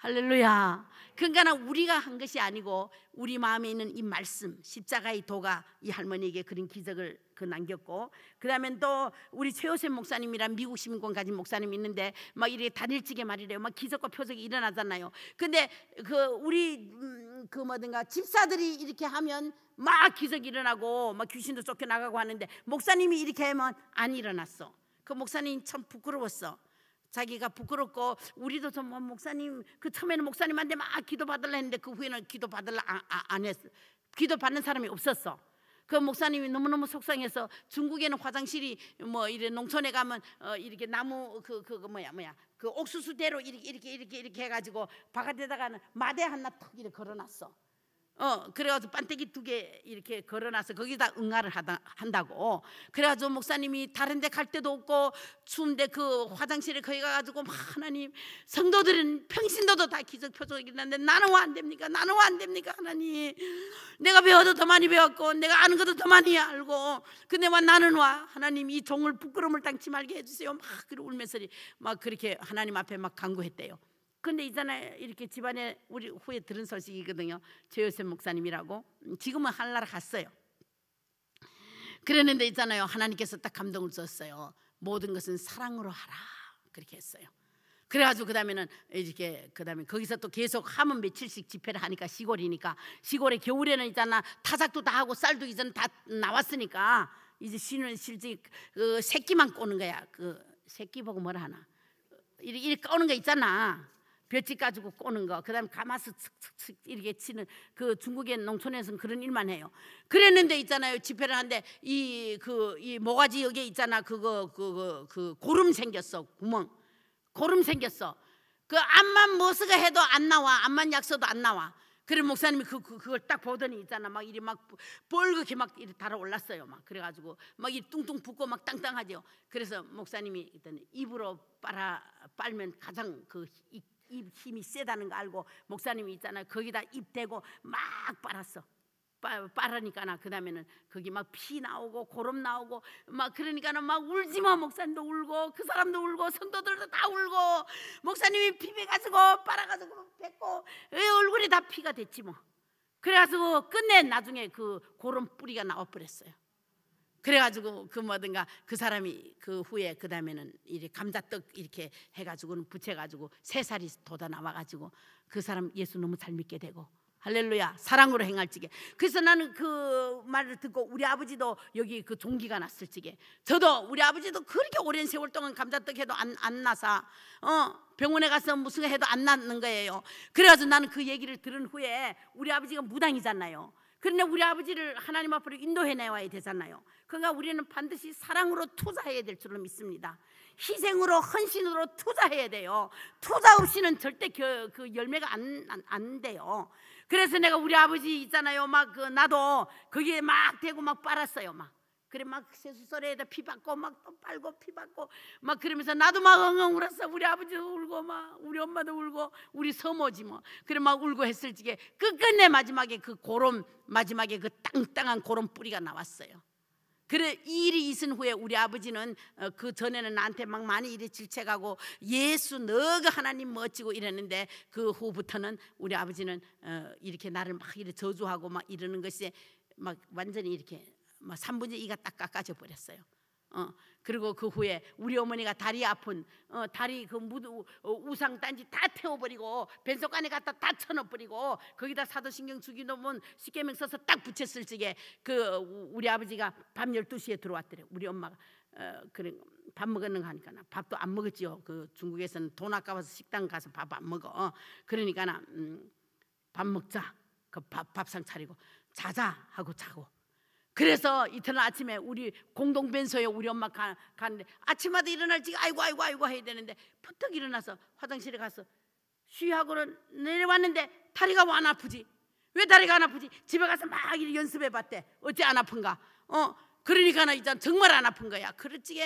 할렐루야. 그러니까 우리가 한 것이 아니고 우리 마음에 있는 이 말씀 십자가의 도가 이 할머니에게 그런 기적을 그 남겼고 그다음엔 또 우리 최호선 목사님이란 미국 시민권 가진 목사님 이 있는데 막 이렇게 단일지게 말이래요 막 기적과 표적이 일어나잖아요 근데 그 우리 음, 그 뭐든가 집사들이 이렇게 하면 막 기적이 일어나고 막 귀신도 쫓겨나가고 하는데 목사님이 이렇게 하면 안 일어났어 그 목사님 참 부끄러웠어 자기가 부끄럽고 우리도 좀 뭐 목사님 그 처음에는 목사님한테 막 기도 받으려 했는데 그 후에는 기도 받으려 안, 안 했어. 기도 받는 사람이 없었어. 그 목사님이 너무너무 속상해서 중국에는 화장실이 뭐 이래 농촌에 가면 어 이렇게 나무 그그 그, 그 뭐야 뭐야 그 옥수수대로 이렇게 이렇게 이렇게 이렇게 해가지고 바깥에다가는 마대 하나 턱 이렇게 걸어놨어. 어, 그래가지고 반때기 두 개 이렇게 걸어놔서 거기다 응아를 하다, 한다고. 그래가지고 목사님이 다른 데 갈 데도 없고 추운데 그 화장실에 거기 가가지고 하나님 성도들은 평신도도 다 기적 표적이 있는데 나는 왜 안 됩니까? 나는 왜 안 됩니까? 하나님 내가 배워도 더 많이 배웠고 내가 아는 것도 더 많이 알고 근데 와 나는 와 하나님 이 종을 부끄러움을 당치 말게 해주세요 막 그러고 울면서 막 그렇게 하나님 앞에 막 간구했대요. 근데 있잖아요 이렇게 집안에 우리 후에 들은 소식이거든요. 최효세 목사님이라고 음, 지금은 한나라 갔어요. 그랬는데 있잖아요. 하나님께서 딱 감동을 줬어요. 모든 것은 사랑으로 하라 그렇게 했어요. 그래가지고 그 다음에는 이렇게 그 다음에 거기서 또 계속 하면 며칠씩 집회를 하니까 시골이니까 시골에 겨울에는 있잖아 타작도 다 하고 쌀도 이제다 나왔으니까 이제 쉬는 실제 그 새끼만 꼬는 거야 그 새끼 보고 뭐라 하나 이렇게, 이렇게 꺼는 거 있잖아. 볕지 가지고 꼬는 거, 그 다음에 가마스 측측측 이렇게 치는 그 중국의 농촌에서는 그런 일만 해요. 그랬는데 있잖아요. 집회를 하는데 이, 그, 이 모가지 여기에 있잖아. 그거, 그거, 그 고름 생겼어. 구멍. 고름 생겼어. 그 암만 머스가 해도 안 나와. 암만 약서도 안 나와. 그래 목사님이 그, 그 그걸 딱 보더니 있잖아 막 이리 막벌겋게막 이리 달아올랐어요 막 그래가지고 막 이 뚱뚱 붓고 막 땅땅하죠 그래서 목사님이 일단 입으로 빨아 빨면 가장 그입 힘이 세다는 거 알고 목사님이 있잖아요. 거기다 입 대고 막 빨았어. 빨르니까나 그다음에는 거기 막 피 나오고 고름 나오고 막 그러니까는 막 울지마 목사님도 울고 그 사람도 울고 성도들도 다 울고 목사님이 피배 가지고 빨아 가지고 뱉고 얼굴이 다 피가 됐지 뭐 그래가지고 끝내 나중에 그 고름 뿌리가 나와 버렸어요. 그래가지고 그 뭐든가 그 사람이 그 후에 그 다음에는 이렇게 감자떡 이렇게 해가지고는 부채가지고 세 살이 돋아 나와가지고 그 사람 예수 너무 잘 믿게 되고 할렐루야 사랑으로 행할 지게 그래서 나는 그 말을 듣고 우리 아버지도 여기 그 종기가 났을 지게 저도 우리 아버지도 그렇게 오랜 세월 동안 감자떡 해도 안, 안 나사 어 병원에 가서 무슨 해도 안 낫는 거예요 그래가지고 나는 그 얘기를 들은 후에 우리 아버지가 무당이잖아요 그러나 우리 아버지를 하나님 앞으로 인도해 내와야 되잖아요. 그러니까 우리는 반드시 사랑으로 투자해야 될 줄로 믿습니다. 희생으로 헌신으로 투자해야 돼요. 투자 없이는 절대 그, 그 열매가 안, 안, 안, 돼요. 그래서 내가 우리 아버지 있잖아요. 막 그 나도 그게 막되고막 빨았어요. 막 그래 막 세수설에다 피 받고 막또 빨고 피 받고 막 그러면서 나도 막 엉엉 울었어 우리 아버지도 울고 막 우리 엄마도 울고 우리 서모지 뭐 그래 막 울고 했을 적에 끝끝내 그 마지막에 그 고름 마지막에 그 땅땅한 고름 뿌리가 나왔어요 그래 이 일이 있은 후에 우리 아버지는 어, 그 전에는 나한테 막 많이 이이 질책하고 예수 너가 하나님 멋지고 이랬는데 그 후부터는 우리 아버지는 어, 이렇게 나를 막이렇 저주하고 막 이러는 것이 막 완전히 이렇게 막 3분의 2가 딱 깎아져 버렸어요. 어, 그리고 그 후에 우리 어머니가 다리 아픈 어, 다리 그 무드, 어, 우상 단지 다 태워버리고 변속간에 갖다 다 쳐넣어버리고 거기다 사도신경 죽이놓으면 십계명 써서 딱 붙였을 적에 그 우리 아버지가 밤 12시에 들어왔더래요 우리 엄마가 어, 그래, 밥 먹었는가 하니까 나 밥도 안 먹었지요 그 중국에서는 돈 아까워서 식당 가서 밥 안 먹어 어, 그러니까 나밥 음, 먹자 그 밥, 밥상 차리고 자자 하고 자고 그래서 이튿날 아침에 우리 공동변소에 우리 엄마 가, 가는데 아침마다 일어날지 아이고 아이고 아이고 해야 되는데 퍼뜩 일어나서 화장실에 가서 쉬하고는 내려왔는데 다리가 왜안 아프지? 왜 다리가 안 아프지? 집에 가서 막 연습해 봤대 어째 안 아픈가? 어 그러니까 나 이제 정말 안 아픈 거야 그렇지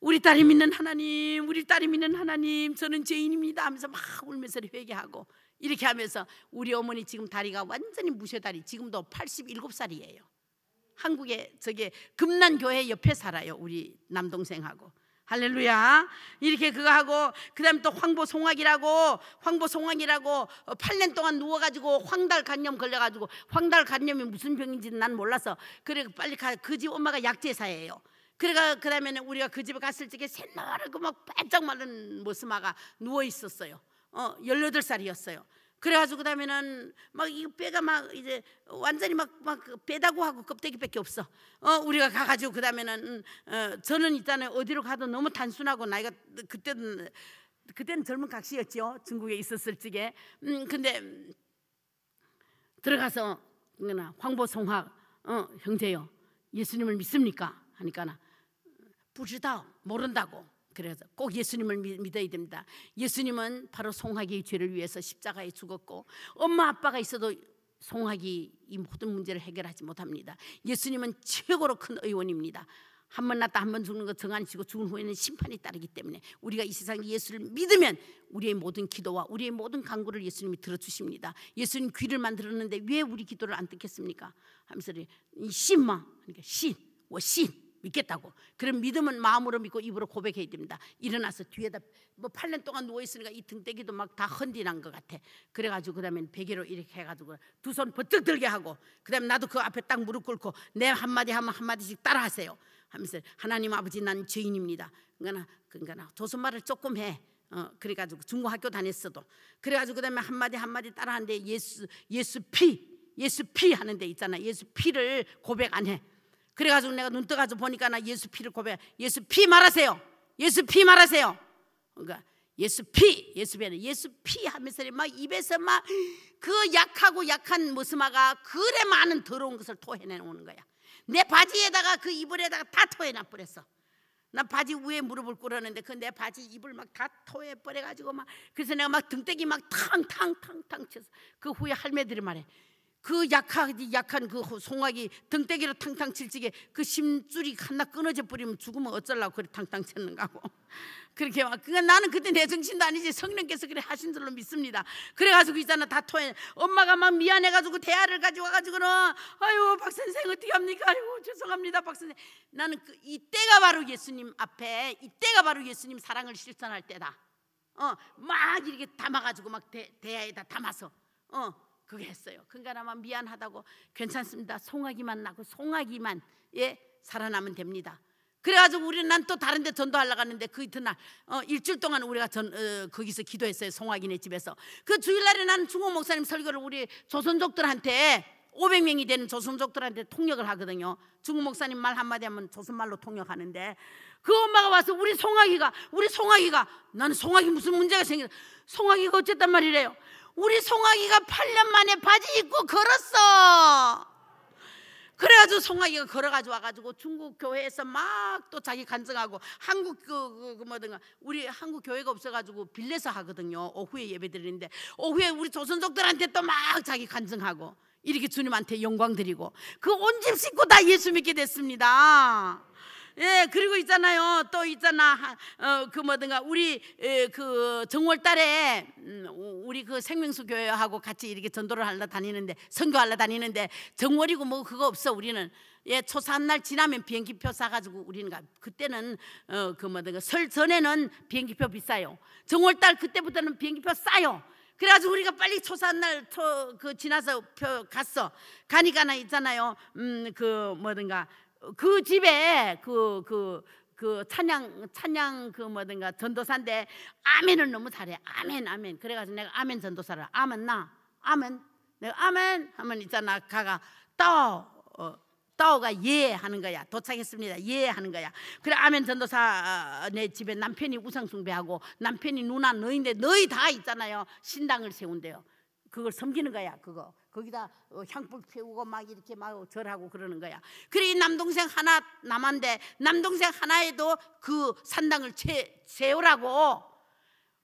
우리 딸이 믿는 하나님 우리 딸이 믿는 하나님 저는 죄인입니다 하면서 막 울면서 회개하고 이렇게 하면서 우리 어머니 지금 다리가 완전히 무쇠다리 지금도 87살이에요 한국에 저게 금난 교회 옆에 살아요. 우리 남동생하고. 할렐루야. 이렇게 그거 하고 그다음 또 황보 송악이라고 황보 송악이라고 8년 어, 동안 누워 가지고 황달 간염 걸려 가지고 황달 간염이 무슨 병인지 난 몰라서 그래 빨리 가그 집 엄마가 약제사예요. 그래가 그다음에는 우리가 그 집에 갔을 적에 새나랗고막 반짝 마른 모스마가 누워 있었어요. 어, 18살이었어요. 그래가지고 그다음에는 막이 뼈가 막 이제 완전히 막막 뼈다고 그 하고 껍데기밖에 없어. 어 우리가 가가지고 그다음에는 음, 어, 저는 일단은 어디로 가도 너무 단순하고 나이가 그때는 그때는 젊은 각시였지요 중국에 있었을 적에. 음 근데 들어가서 그나 황보송화 어 형제요 예수님을 믿습니까? 하니까 나 부지다 모른다고. 그래서 꼭 예수님을 믿어야 됩니다. 예수님은 바로 송하기의 죄를 위해서 십자가에 죽었고 엄마 아빠가 있어도 송하기 이 모든 문제를 해결하지 못합니다. 예수님은 최고로 큰 의원입니다. 한 번 낳다 한 번 죽는 거 정안치고 죽은 후에는 심판이 따르기 때문에 우리가 이 세상 예수를 믿으면 우리의 모든 기도와 우리의 모든 간구를 예수님이 들어주십니다. 예수님 귀를 만들었는데 왜 우리 기도를 안 듣겠습니까? 하면서 이 신마 그러니까 신, 워신 뭐 믿겠다고. 그럼 믿음은 마음으로 믿고 입으로 고백해야 됩니다. 일어나서 뒤에다 뭐 8년 동안 누워 있으니까 이 등대기도 막 다 헌디난 것 같아. 그래가지고 그다음엔 베개로 이렇게 해가지고 두 손 버뜩 들게 하고 그다음 에 나도 그 앞에 딱 무릎 꿇고 내 한마디 하면 한마디씩 따라하세요. 하면서 하나님 아버지 난 죄인입니다. 그러니까 그러니까 조선말을 조금 해. 어, 그래가지고 중고학교 다녔어도 그래가지고 그다음에 한마디 한마디 따라하는데 예수 예수 피 예수 피 하는데 있잖아 예수 피를 고백 안 해. 그래가지고 내가 눈 떠가지고 보니까 나 예수 피를 고백. 예수 피 말하세요. 예수 피 말하세요. 그러니까 예수 피, 예수 피, 예수 피 하면서 막 입에서 막 그 약하고 약한 머스마가 그래 많은 더러운 것을 토해내는 거야. 내 바지에다가 그 이불에다가 다 토해놔 버렸어. 나 바지 위에 무릎을 꿇었는데 그 내 바지 입을 막 다 토해 버려가지고 막 그래서 내가 막 등대기 막 탕탕탕탕 쳐서 그 후에 할매들이 말해 그 약한, 약한 그 송아기 등대기로 탕탕 칠지게 그 심줄이 하나 끊어져 버리면 죽으면 어쩔라고 그래 탕탕 쳤는가 고 [LAUGHS] 그렇게 막 그건 니까 나는 그때 내 정신도 아니지 성령께서 그래 하신 줄로 믿습니다 그래가지고 있잖아 다 토해 엄마가 막 미안해가지고 대화를 가져와가지고는 아유 박선생 어떻게 합니까 아유 죄송합니다 박선생 나는 그 이때가 바로 예수님 앞에 이때가 바로 예수님 사랑을 실천할 때다 어 막 이렇게 담아가지고 막 대, 대야에다 담아서 어 그게 했어요. 그러니까 아마 미안하다고 괜찮습니다. 송아기만 나고 송아기만 예 살아나면 됩니다. 그래가지고 우리는 난 또 다른데 전도하려고 하는데 그 이튿날 어, 일주일 동안 우리가 전 어, 거기서 기도했어요 송아기네 집에서 그 주일날에 나는 중호 목사님 설교를 우리 조선족들한테 500명이 되는 조선족들한테 통역을 하거든요 중호 목사님 말 한마디 하면 조선말로 통역하는데 그 엄마가 와서 우리 송아기가 우리 송아기가 나는 송아기 무슨 문제가 생겨 송아기가 어쨌단 말이래요 우리 송아기가 8년 만에 바지 입고 걸었어. 그래가지고 송아기가 걸어가지고 와가지고 중국 교회에서 막 또 자기 간증하고 한국 그, 그, 그 뭐든가 우리 한국 교회가 없어가지고 빌려서 하거든요 오후에 예배 드리는데 오후에 우리 조선족들한테 또 막 자기 간증하고 이렇게 주님한테 영광 드리고 그 온집식고다 예수 믿게 됐습니다 예, 그리고 있잖아요. 또 있잖아. 어, 그 뭐든가 우리 에, 그 정월 달에 음, 우리 그 생명수 교회하고 같이 이렇게 전도를 하려 다니는데 선교하려 다니는데 정월이고 뭐 그거 없어 우리는. 예, 초삼 날 지나면 비행기표 사가지고 우리는 가. 그때는 어, 그 뭐든가 설 전에는 비행기표 비싸요. 정월 달 그때부터는 비행기표 싸요. 그래가지고 우리가 빨리 초산날 그 지나서 표 갔어. 가니까나 있잖아요. 음, 그 뭐든가 그 집에 그, 그, 그 찬양, 찬양 그 뭐든가 전도사인데 아멘을 너무 잘해. 아멘, 아멘. 그래가지고 내가 아멘 전도사를 아멘 나. 아멘. 내가 아멘 하면 있잖아. 가가 떠오 어, 가예 하는 거야. 도착했습니다. 예 하는 거야. 그래 아멘 전도사 어, 내 집에 남편이 우상 숭배하고 남편이 누나 너인데 너희 다 있잖아요. 신당을 세운대요. 그걸 섬기는 거야. 그거. 거기다 어, 향불 피우고 막 이렇게 막 절하고 그러는 거야. 그래 이 남동생 하나 남한데 남동생 하나에도 그 산당을 채, 세우라고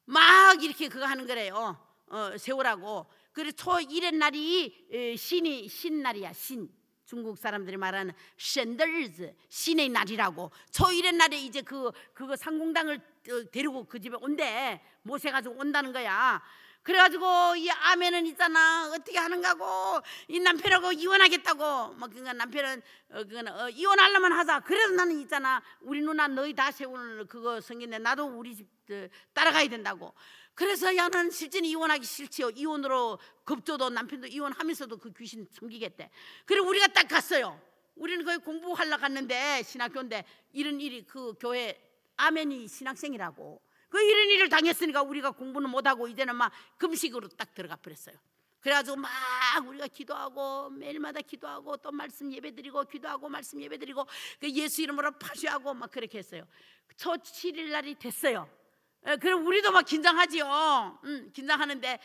막 이렇게 그거 하는 거래요. 어, 세우라고. 그래 초일의 날이 신이 신날이야 신. 중국 사람들이 말하는 샌들즈 신의 날이라고 초일의 날에 이제 그 그거 상공당을 어, 데리고 그 집에 온대 모세 가지 온다는 거야. 그래가지고 이 아멘은 있잖아 어떻게 하는가고 이 남편하고 이혼하겠다고 뭐 그니까 남편은 어, 그건 어, 이혼하려면 하자 그래도 나는 있잖아 우리 누나 너희 다 세우는 그거 성인데 나도 우리 집 어, 따라가야 된다고 그래서 야는 실제는 이혼하기 싫지요 이혼으로 겁줘도 남편도 이혼하면서도 그 귀신 숨기겠대 그리고 우리가 딱 갔어요 우리는 거의 공부하려 갔는데 신학교인데 이런 일이 그 교회 아멘이 신학생이라고 그 이런 일을 당했으니까 우리가 공부는 못하고 이제는 막 금식으로 딱 들어가 버렸어요. 그래가지고 막 우리가 기도하고 매일마다 기도하고 또 말씀 예배드리고 기도하고 말씀 예배드리고 그 예수 이름으로 파주하고 막 그렇게 했어요. 저 7일 날이 됐어요. 예, 그럼 우리도 막 긴장하지요. 음, 긴장하는데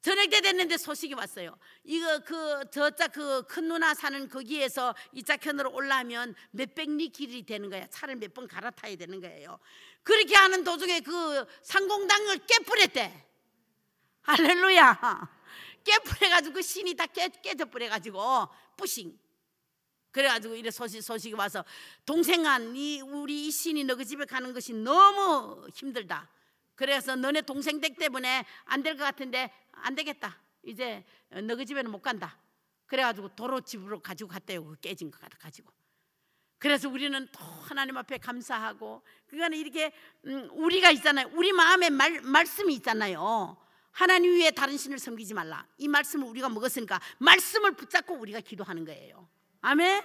저녁 때 됐는데 소식이 왔어요. 이거 그 저자 그큰 누나 사는 거기에서 이자편으로 올라면 오 몇백 리 길이 되는 거야. 차를 몇 번 갈아타야 되는 거예요. 그렇게 하는 도중에 그 상공당을 깨뿌렸대. 할렐루야. 깨뿌려가지고 그 신이 다 깨, 져뿌려가지고 뿌싱. 그래가지고 이래 소식, 소식이 와서 동생아, 이 우리 이 신이 너희 집에 가는 것이 너무 힘들다. 그래서 너네 동생 댁 때문에 안 될 것 같은데 안 되겠다. 이제 너희 집에는 못 간다. 그래가지고 도로 집으로 가지고 갔대요. 깨진 것같아 가지고. 그래서 우리는 또 하나님 앞에 감사하고 그러니 이렇게 음, 우리가 있잖아요. 우리 마음에 말, 말씀이 있잖아요. 하나님 위에 다른 신을 섬기지 말라. 이 말씀을 우리가 먹었으니까 말씀을 붙잡고 우리가 기도하는 거예요. 아멘.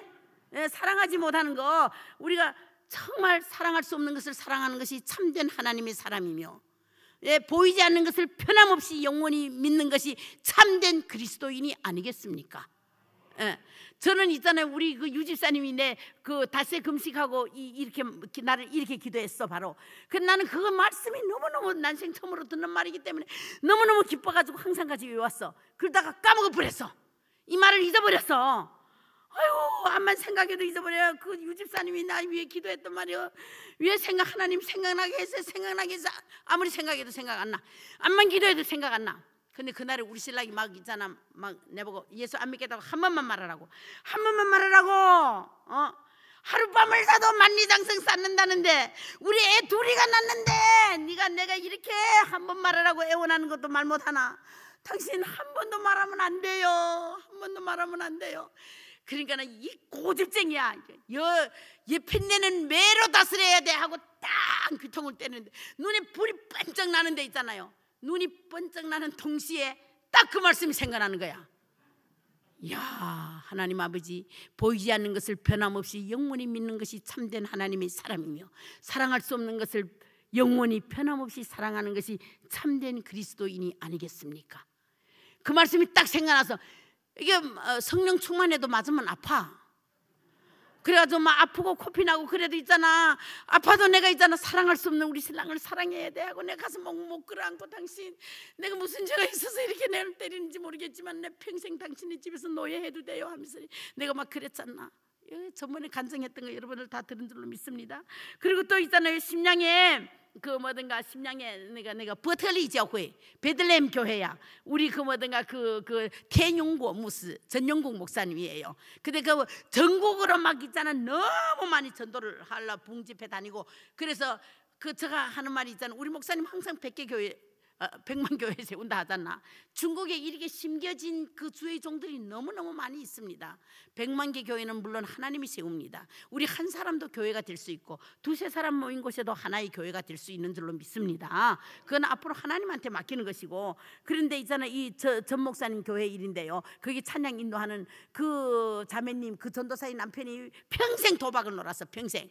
네, 사랑하지 못하는 거 우리가 정말 사랑할 수 없는 것을 사랑하는 것이 참된 하나님의 사람이며 예, 보이지 않는 것을 편함없이 영원히 믿는 것이 참된 그리스도인이 아니겠습니까? 예, 저는 있잖아요. 우리 그 유집사님이 내그 닷새 금식하고 이, 렇게 나를 이렇게 기도했어 바로. 근 나는 그 말씀이 너무너무 난생 처음으로 듣는 말이기 때문에 너무너무 기뻐가지고 항상 가지고 왔어 그러다가 까먹어 버렸어. 이 말을 잊어버렸어. 아유, 암만 생각해도 잊어버려요. 그 유집사님이 나 위해 기도했단 말이요. 위에 생각, 하나님 생각나게 해서 생각나게 해서 아무리 생각해도 생각 안 나. 암만 기도해도 생각 안 나. 근데 그날에 우리 신랑이 막 있잖아 막 내보고 예수 안 믿겠다고 한 번만 말하라고 한 번만 말하라고 어 하룻밤을 사도 만리장성 쌓는다는데 우리 애 둘이가 났는데 네가 내가 이렇게 한 번 말하라고 애원하는 것도 말 못하나 당신 한 번도 말하면 안 돼요 한 번도 말하면 안 돼요 그러니까 는이 고집쟁이야 여, 얘 핀내는 매로 다스려야 돼 하고 딱 귀통을 떼는데 눈에 불이 반짝 나는 데 있잖아요 눈이 번쩍 나는 동시에 딱 그 말씀이 생각나는 거야. 야 하나님 아버지 보이지 않는 것을 변함없이 영원히 믿는 것이 참된 하나님의 사람이며 사랑할 수 없는 것을 영원히 변함없이 사랑하는 것이 참된 그리스도인이 아니겠습니까? 그 말씀이 딱 생각나서 이게 어, 성령 충만해도 맞으면 아파. 그래가지고 막 아프고 코피 나고 그래도 있잖아 아파도 내가 있잖아 사랑할 수 없는 우리 신랑을 사랑해야 돼 하고 내가 가서 목못 끌어안고 당신 내가 무슨 죄가 있어서 이렇게 내를 때리는지 모르겠지만 내 평생 당신의 집에서 노예해도 돼요 하면서 내가 막 그랬잖아 예, 전번에 간증했던 거 여러분들 다 들은 줄로 믿습니다 그리고 또 있잖아요 심양에 그 뭐든가 심양에 내가 내가 버틀리 교회 베들레헴 교회야 우리 그 뭐든가 그그 태용고 그 무스 전영국 목사님이에요 근데 그 전국으로 막 있잖아 너무 많이 전도를 하려 봉집해 다니고 그래서 그 제가 하는 말이 있잖아 우리 목사님 항상 백개 교회 어, 백만 교회 세운다 하잖아. 중국에 이렇게 심겨진 그 주의 종들이 너무너무 많이 있습니다. 백만 개 교회는 물론 하나님이 세웁니다. 우리 한 사람도 교회가 될 수 있고 두세 사람 모인 곳에도 하나의 교회가 될 수 있는 줄로 믿습니다. 그건 앞으로 하나님한테 맡기는 것이고 그런데 있잖아 이전 목사님 교회 일인데요. 거기 찬양 인도하는 그 자매님 그 전도사의 남편이 평생 도박을 놀았어 평생.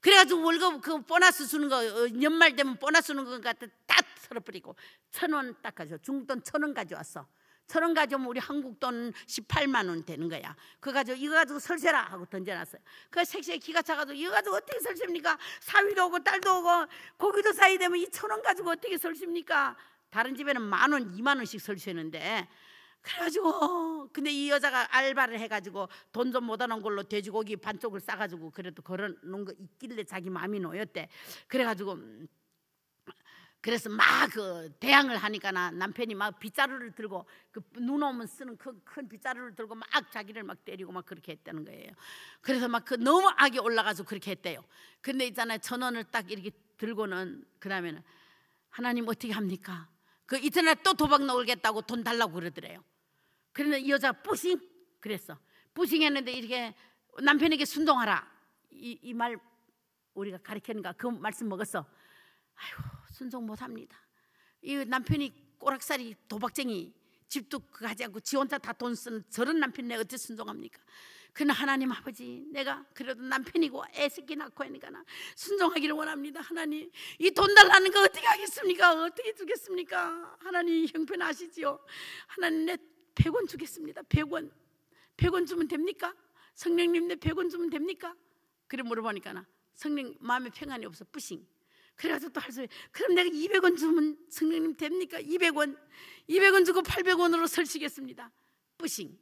그래가지고 월급 그 보너스 주는 거 어, 연말 되면 보너스 주는 것 같아 다 털어뿌리고천원딱 가져 중돈 천원 가져왔어 천 원 가져오면 우리 한국 돈 18만 원 되는 거야 그거 가지고 이거 가지고 설세라 하고 던져놨어요 그색색에 기가 차가지고 이거 가지고 어떻게 설십니까 사위도 오고 딸도 오고 고기도 사이 되면 이 천 원 가지고 어떻게 설십니까 다른 집에는 만 원, 이만 원씩 설치는데 그래가지고 근데 이 여자가 알바를 해가지고 돈 좀못 하는 걸로 돼지고기 반쪽을 싸가지고 그래도 걸어놓은 거 있길래 자기 마음이 놓였대 그래가지고 음, 그래서 막 그 대항을 하니까 나 남편이 막 빗자루를 들고 그 눈 오면 쓰는 큰, 큰 빗자루를 들고 막 자기를 막 때리고 막 그렇게 했다는 거예요. 그래서 막 그 너무 악이 올라가서 그렇게 했대요. 근데 있잖아요. 전원을 딱 이렇게 들고는 그다음에는 하나님 어떻게 합니까? 그 이튿날 또 도박 넣으겠다고 돈 달라고 그러더래요. 그런데 이 여자 뿌싱 그랬어. 뿌싱했는데 이렇게 남편에게 순종하라. 이 이 말 우리가 가르치는가 그 말씀 먹었어. 아이고 순종 못 합니다. 이 남편이 꼬락살이 도박쟁이 집도 가지 않고 지 혼자 다돈 쓰는 저런 남편 내 어떻게 순종합니까? 그는 하나님 아버지 내가 그래도 남편이고 애새끼 낳고 하니까 나 순종하기를 원합니다 하나님 이 돈 달라는 거 어떻게 하겠습니까? 어떻게 주겠습니까? 하나님 형편 아시지요? 하나님 내 100원 주겠습니다 100원 100원 주면 됩니까? 성령님 내 100원 주면 됩니까? 그래 물어보니까 나 성령 마음에 평안이 없어 뿌싱 그래가지고 또 할수어요 그럼 내가 200원 주면 성령님 됩니까? 200원. 200원 주고 800원으로 설치겠습니다. 뿌싱.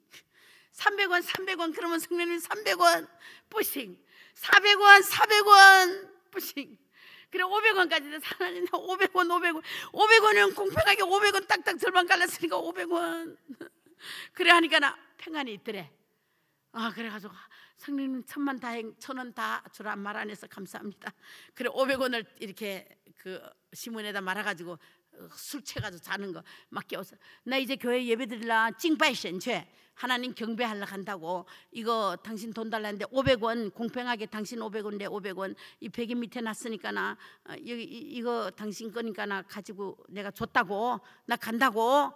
300원, 300원. 그러면 성령님 300원. 뿌싱. 400원, 400원. 뿌싱. 그래 500원까지 하나님 500원, 500원. 500원은 공평하게 500원 딱딱 절반 갈랐으니까 500원. [LAUGHS] 그래 하니까 나 평안이 있더래. 아, 그래가지고 성령님 천만 다행 천원 다 주라 말안 해서 감사합니다. 그래 500원을 이렇게 그 신문에다 말아 가지고 어, 술채 가지고 자는 거 막게 없서나 이제 교회 예배 드리라 찡바이션죄 하나님 경배하려 간다고 이거 당신 돈 달라는데 500원 공평하게 당신 500원 내 500원 이 베개 밑에 놨으니까 나 어, 여기 이거 당신 거니까 나 가지고 내가 줬다고 나 간다고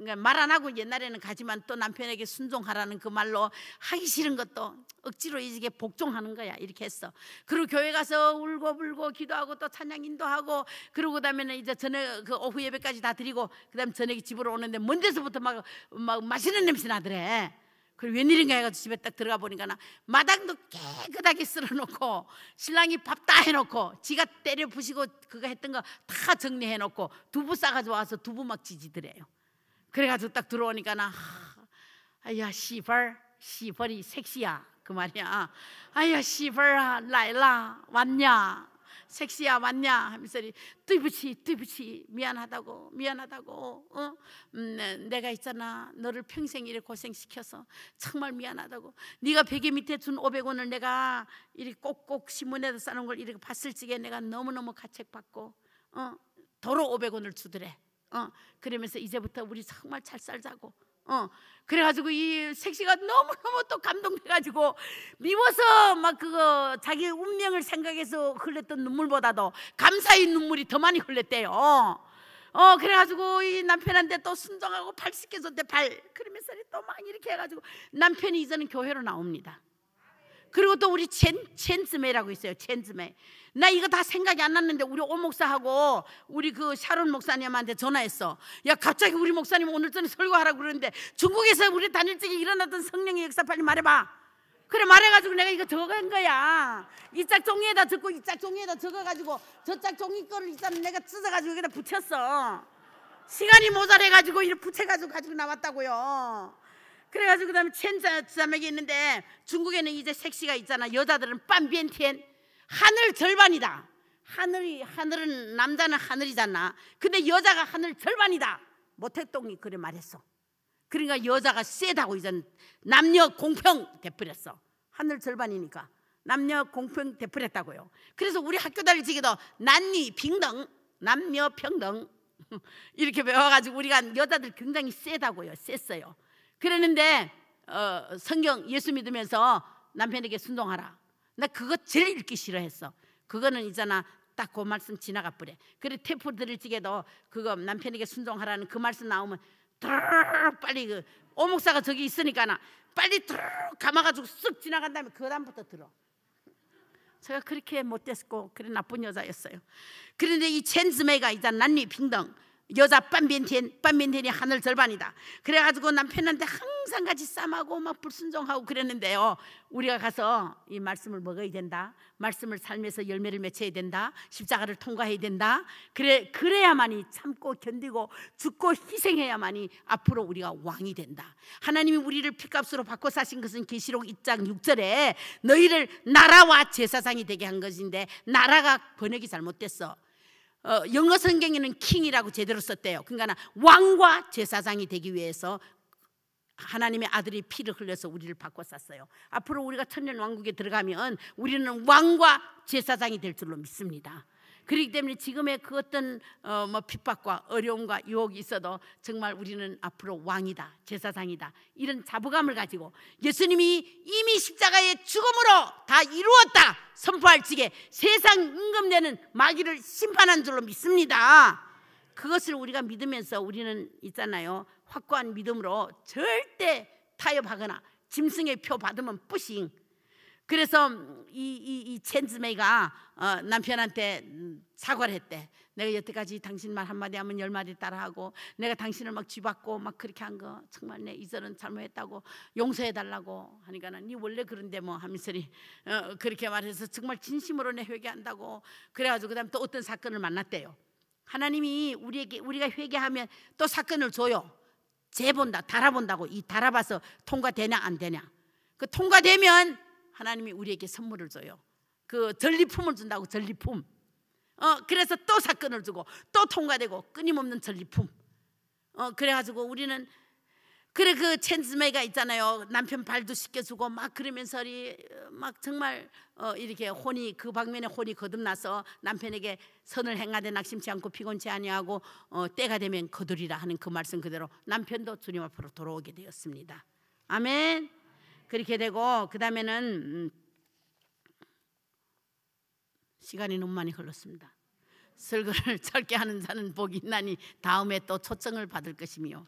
그러니까 말안 하고 옛날에는 가지만 또 남편에게 순종하라는 그 말로 하기 싫은 것도 억지로 이게 복종하는 거야 이렇게 했어. 그리고 교회 가서 울고 불고 기도하고 또 찬양 인도하고 그러고 그 다음에는 이제 저녁 그 오후 예배까지 다 드리고 그다음 저녁에 집으로 오는데 먼 데서부터 막, 막 맛있는 냄새 나더래. 그리고 웬일인가 해가지고 집에 딱 들어가 보니까 나 마당도 깨끗하게 쓸어놓고 신랑이 밥 다 해놓고 지가 때려 부시고 그거 했던 거 다 정리해놓고 두부 싸가지고 와서 두부 막 지지더래요. 그래가지고 딱 들어오니까 나 아야 시벌 시벌이 섹시야 그 말이야 아야 시벌아 라일라 왔냐 섹시야 왔냐 하면서 뜨부치 뜨부치 미안하다고 미안하다고 어? 음, 내가 있잖아 너를 평생 이래 고생시켜서 정말 미안하다고 네가 베개 밑에 준 500원을 내가 이렇게 꼭꼭 신문에다 싸놓은 걸 이렇게 봤을 적에 내가 너무너무 가책받고 어? 도로 500원을 주더래 어, 그러면서 이제부터 우리 정말 잘 살자고. 어, 그래가지고 이 색시가 너무너무 또 감동돼가지고 미워서 막 그거 자기 운명을 생각해서 흘렸던 눈물보다도 감사의 눈물이 더 많이 흘렸대요. 어, 그래가지고 이 남편한테 또 순정하고 발 씻겨줬대, 발. 그러면서 또 막 이렇게 해가지고 남편이 이제는 교회로 나옵니다. 그리고 또 우리 젠, 젠즈메라고 있어요. 젠즈메. 나 이거 다 생각이 안 났는데 우리 오 목사하고 우리 그 샤론 목사님한테 전화했어. 야 갑자기 우리 목사님 오늘 전에 설교하라고 그러는데 중국에서 우리 단일 적에 일어났던 성령의 역사 빨리 말해봐. 그래 말해가지고 내가 이거 적은 거야. 이 짝 종이에다 적고 이 짝 종이에다 적어가지고 저 짝 종이 거를 일단 내가 찢어가지고 여기다 붙였어. 시간이 모자래가지고 이렇게 붙여가지고 가지고 나왔다고요. 그래가지고 그다음에 첸자자매기 있는데 중국에는 이제 섹시가 있잖아. 여자들은 빤비엔티엔 하늘 절반이다. 하늘이 하늘은 남자는 하늘이잖아. 근데 여자가 하늘 절반이다. 모태똥이 그래 말했어. 그러니까 여자가 쎄다고이제 남녀 공평 대버렸어 하늘 절반이니까 남녀 공평 대버렸다고요 그래서 우리 학교 다닐 적에도 난니 평등, 남녀 평등 [LAUGHS] 이렇게 배워가지고 우리가 여자들 굉장히 쎄다고요쎘어요 그러는데 어, 성경 예수 믿으면서 남편에게 순종하라. 나 그거 제일 읽기 싫어했어. 그거는 있잖아. 딱 그 말씀 지나가 버려. 그래 태프 들을 찌개도 그거 남편에게 순종하라는 그 말씀 나오면 드르륵 빨리 그 오목사가 저기 있으니까 나 빨리 드르륵 감아가지고 쓱 지나간 다음에 그 다음부터 들어. 제가 그렇게 못됐고 그래 나쁜 여자였어요. 그런데 이 첸즈메가 이단 난리 빙덩 여자 빤빈텐, 빤빈텐이 하늘 절반이다. 그래가지고 남편한테 항상 같이 싸마고 막 불순종하고 그랬는데요. 우리가 가서 이 말씀을 먹어야 된다. 말씀을 삶에서 열매를 맺혀야 된다. 십자가를 통과해야 된다. 그래, 그래야만이 참고 견디고 죽고 희생해야만이 앞으로 우리가 왕이 된다. 하나님이 우리를 피값으로 바꿔 사신 것은 계시록 1장 6절에 너희를 나라와 제사장이 되게 한 것인데 나라가 번역이 잘못됐어. 어, 영어 성경에는 킹이라고 제대로 썼대요. 그러니까 왕과 제사장이 되기 위해서 하나님의 아들이 피를 흘려서 우리를 바꿔 쌌어요. 앞으로 우리가 천년 왕국에 들어가면 우리는 왕과 제사장이 될 줄로 믿습니다. 그렇기 때문에 지금의 그 어떤 어, 뭐 핍박과 어려움과 유혹이 있어도 정말 우리는 앞으로 왕이다, 제사상이다 이런 자부감을 가지고 예수님이 이미 십자가의 죽음으로 다 이루었다 선포할 지게 세상 응급되는 마귀를 심판한 줄로 믿습니다. 그것을 우리가 믿으면서 우리는 있잖아요 확고한 믿음으로 절대 타협하거나 짐승의 표 받으면 뿌싱 그래서 이, 이, 이 첸즈메이가 어, 남편한테 사과를 했대. 내가 여태까지 당신 말 한마디 하면 열 마디 따라하고 내가 당신을 막쥐박고막 그렇게 한 거 정말 내이전은 잘못했다고 용서해달라고 하니까는 니 원래 그런데 뭐 하면서니 어, 그렇게 말해서 정말 진심으로 내 회개한다고 그래가지고 그다음 또 어떤 사건을 만났대요. 하나님이 우리에게 우리가 회개하면 또 사건을 줘요. 재본다, 달아본다고 이 달아봐서 통과되냐 안 되냐. 그 통과되면 하나님이 우리에게 선물을 줘요. 그 전리품을 준다고 전리품. 어 그래서 또 사건을 주고 또 통과되고 끊임없는 전리품. 어 그래가지고 우리는 그래 그 첸즈메가 있잖아요 남편 발도 씻겨주고 막 그러면서 어, 막 정말 어, 이렇게 혼이 그 방면에 혼이 거듭나서 남편에게 선을 행하되 낙심치 않고 피곤치 아니하고 어, 때가 되면 거두리라 하는 그 말씀 그대로 남편도 주님 앞으로 돌아오게 되었습니다 아멘 그렇게 되고 그 다음에는 음, 시간이 너무 많이 흘렀습니다. 설거를 [LAUGHS] 짧게 하는 자는 복이 있나니 다음에 또 초청을 받을 것이며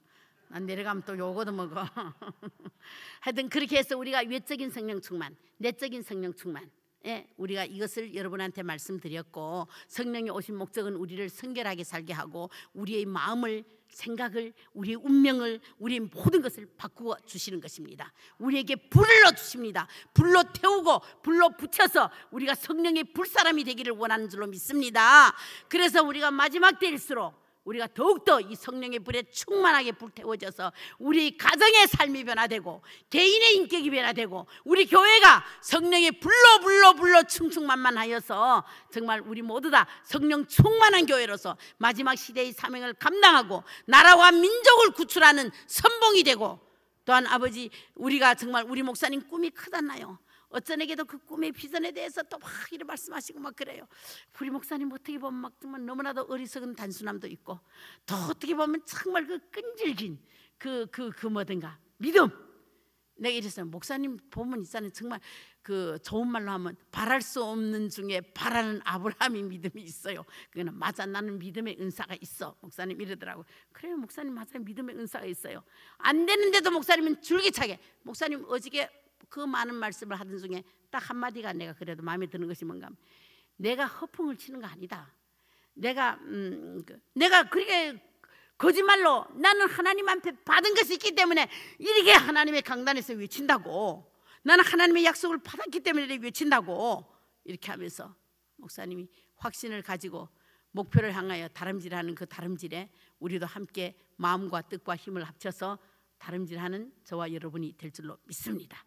난 내려가면 또 요거도 먹어. [LAUGHS] 하여튼 그렇게 해서 우리가 외적인 성령 충만, 내적인 성령 충만, 예, 우리가 이것을 여러분한테 말씀드렸고 성령이 오신 목적은 우리를 성결하게 살게 하고 우리의 마음을 생각을 우리의 운명을 우리의 모든 것을 바꾸어 주시는 것입니다. 우리에게 불러 주십니다. 불로 태우고 불로 붙여서 우리가 성령의 불사람이 되기를 원하는 줄로 믿습니다. 그래서 우리가 마지막 때일수록 우리가 더욱더 이 성령의 불에 충만하게 불태워져서 우리 가정의 삶이 변화되고 개인의 인격이 변화되고 우리 교회가 성령의 불로 불로 불로 충충만만하여서 정말 우리 모두 다 성령 충만한 교회로서 마지막 시대의 사명을 감당하고 나라와 민족을 구출하는 선봉이 되고 또한 아버지 우리가 정말 우리 목사님 꿈이 크잖나요 어쩐에게도 그 꿈의 비전에 대해서 또 막 이렇게 말씀하시고 막 그래요. 우리 목사님 어떻게 보면 막 정말 너무나도 어리석은 단순함도 있고 또 어떻게 보면 정말 그 끈질긴 그그그 그, 그 뭐든가 믿음. 내가 이랬어요. 목사님 보면 있잖아요. 정말 그 좋은 말로 하면 바랄 수 없는 중에 바라는 아브라함이 믿음이 있어요. 그거는 맞아 나는 믿음의 은사가 있어. 목사님 이러더라고. 그래요 목사님 맞아요 믿음의 은사가 있어요. 안 되는데도 목사님은 줄기차게 목사님 어저께 그 많은 말씀을 하던 중에 딱 한마디가 내가 그래도 마음에 드는 것이 뭔가 내가 허풍을 치는 거 아니다. 내가 음, 그, 내가 그렇게 거짓말로 나는 하나님 한테 받은 것이 있기 때문에 이렇게 하나님의 강단에서 외친다고 나는 하나님의 약속을 받았기 때문에 이렇게 외친다고 이렇게 하면서 목사님이 확신을 가지고 목표를 향하여 다름질하는 그 다름질에 우리도 함께 마음과 뜻과 힘을 합쳐서 다름질하는 저와 여러분이 될 줄로 믿습니다.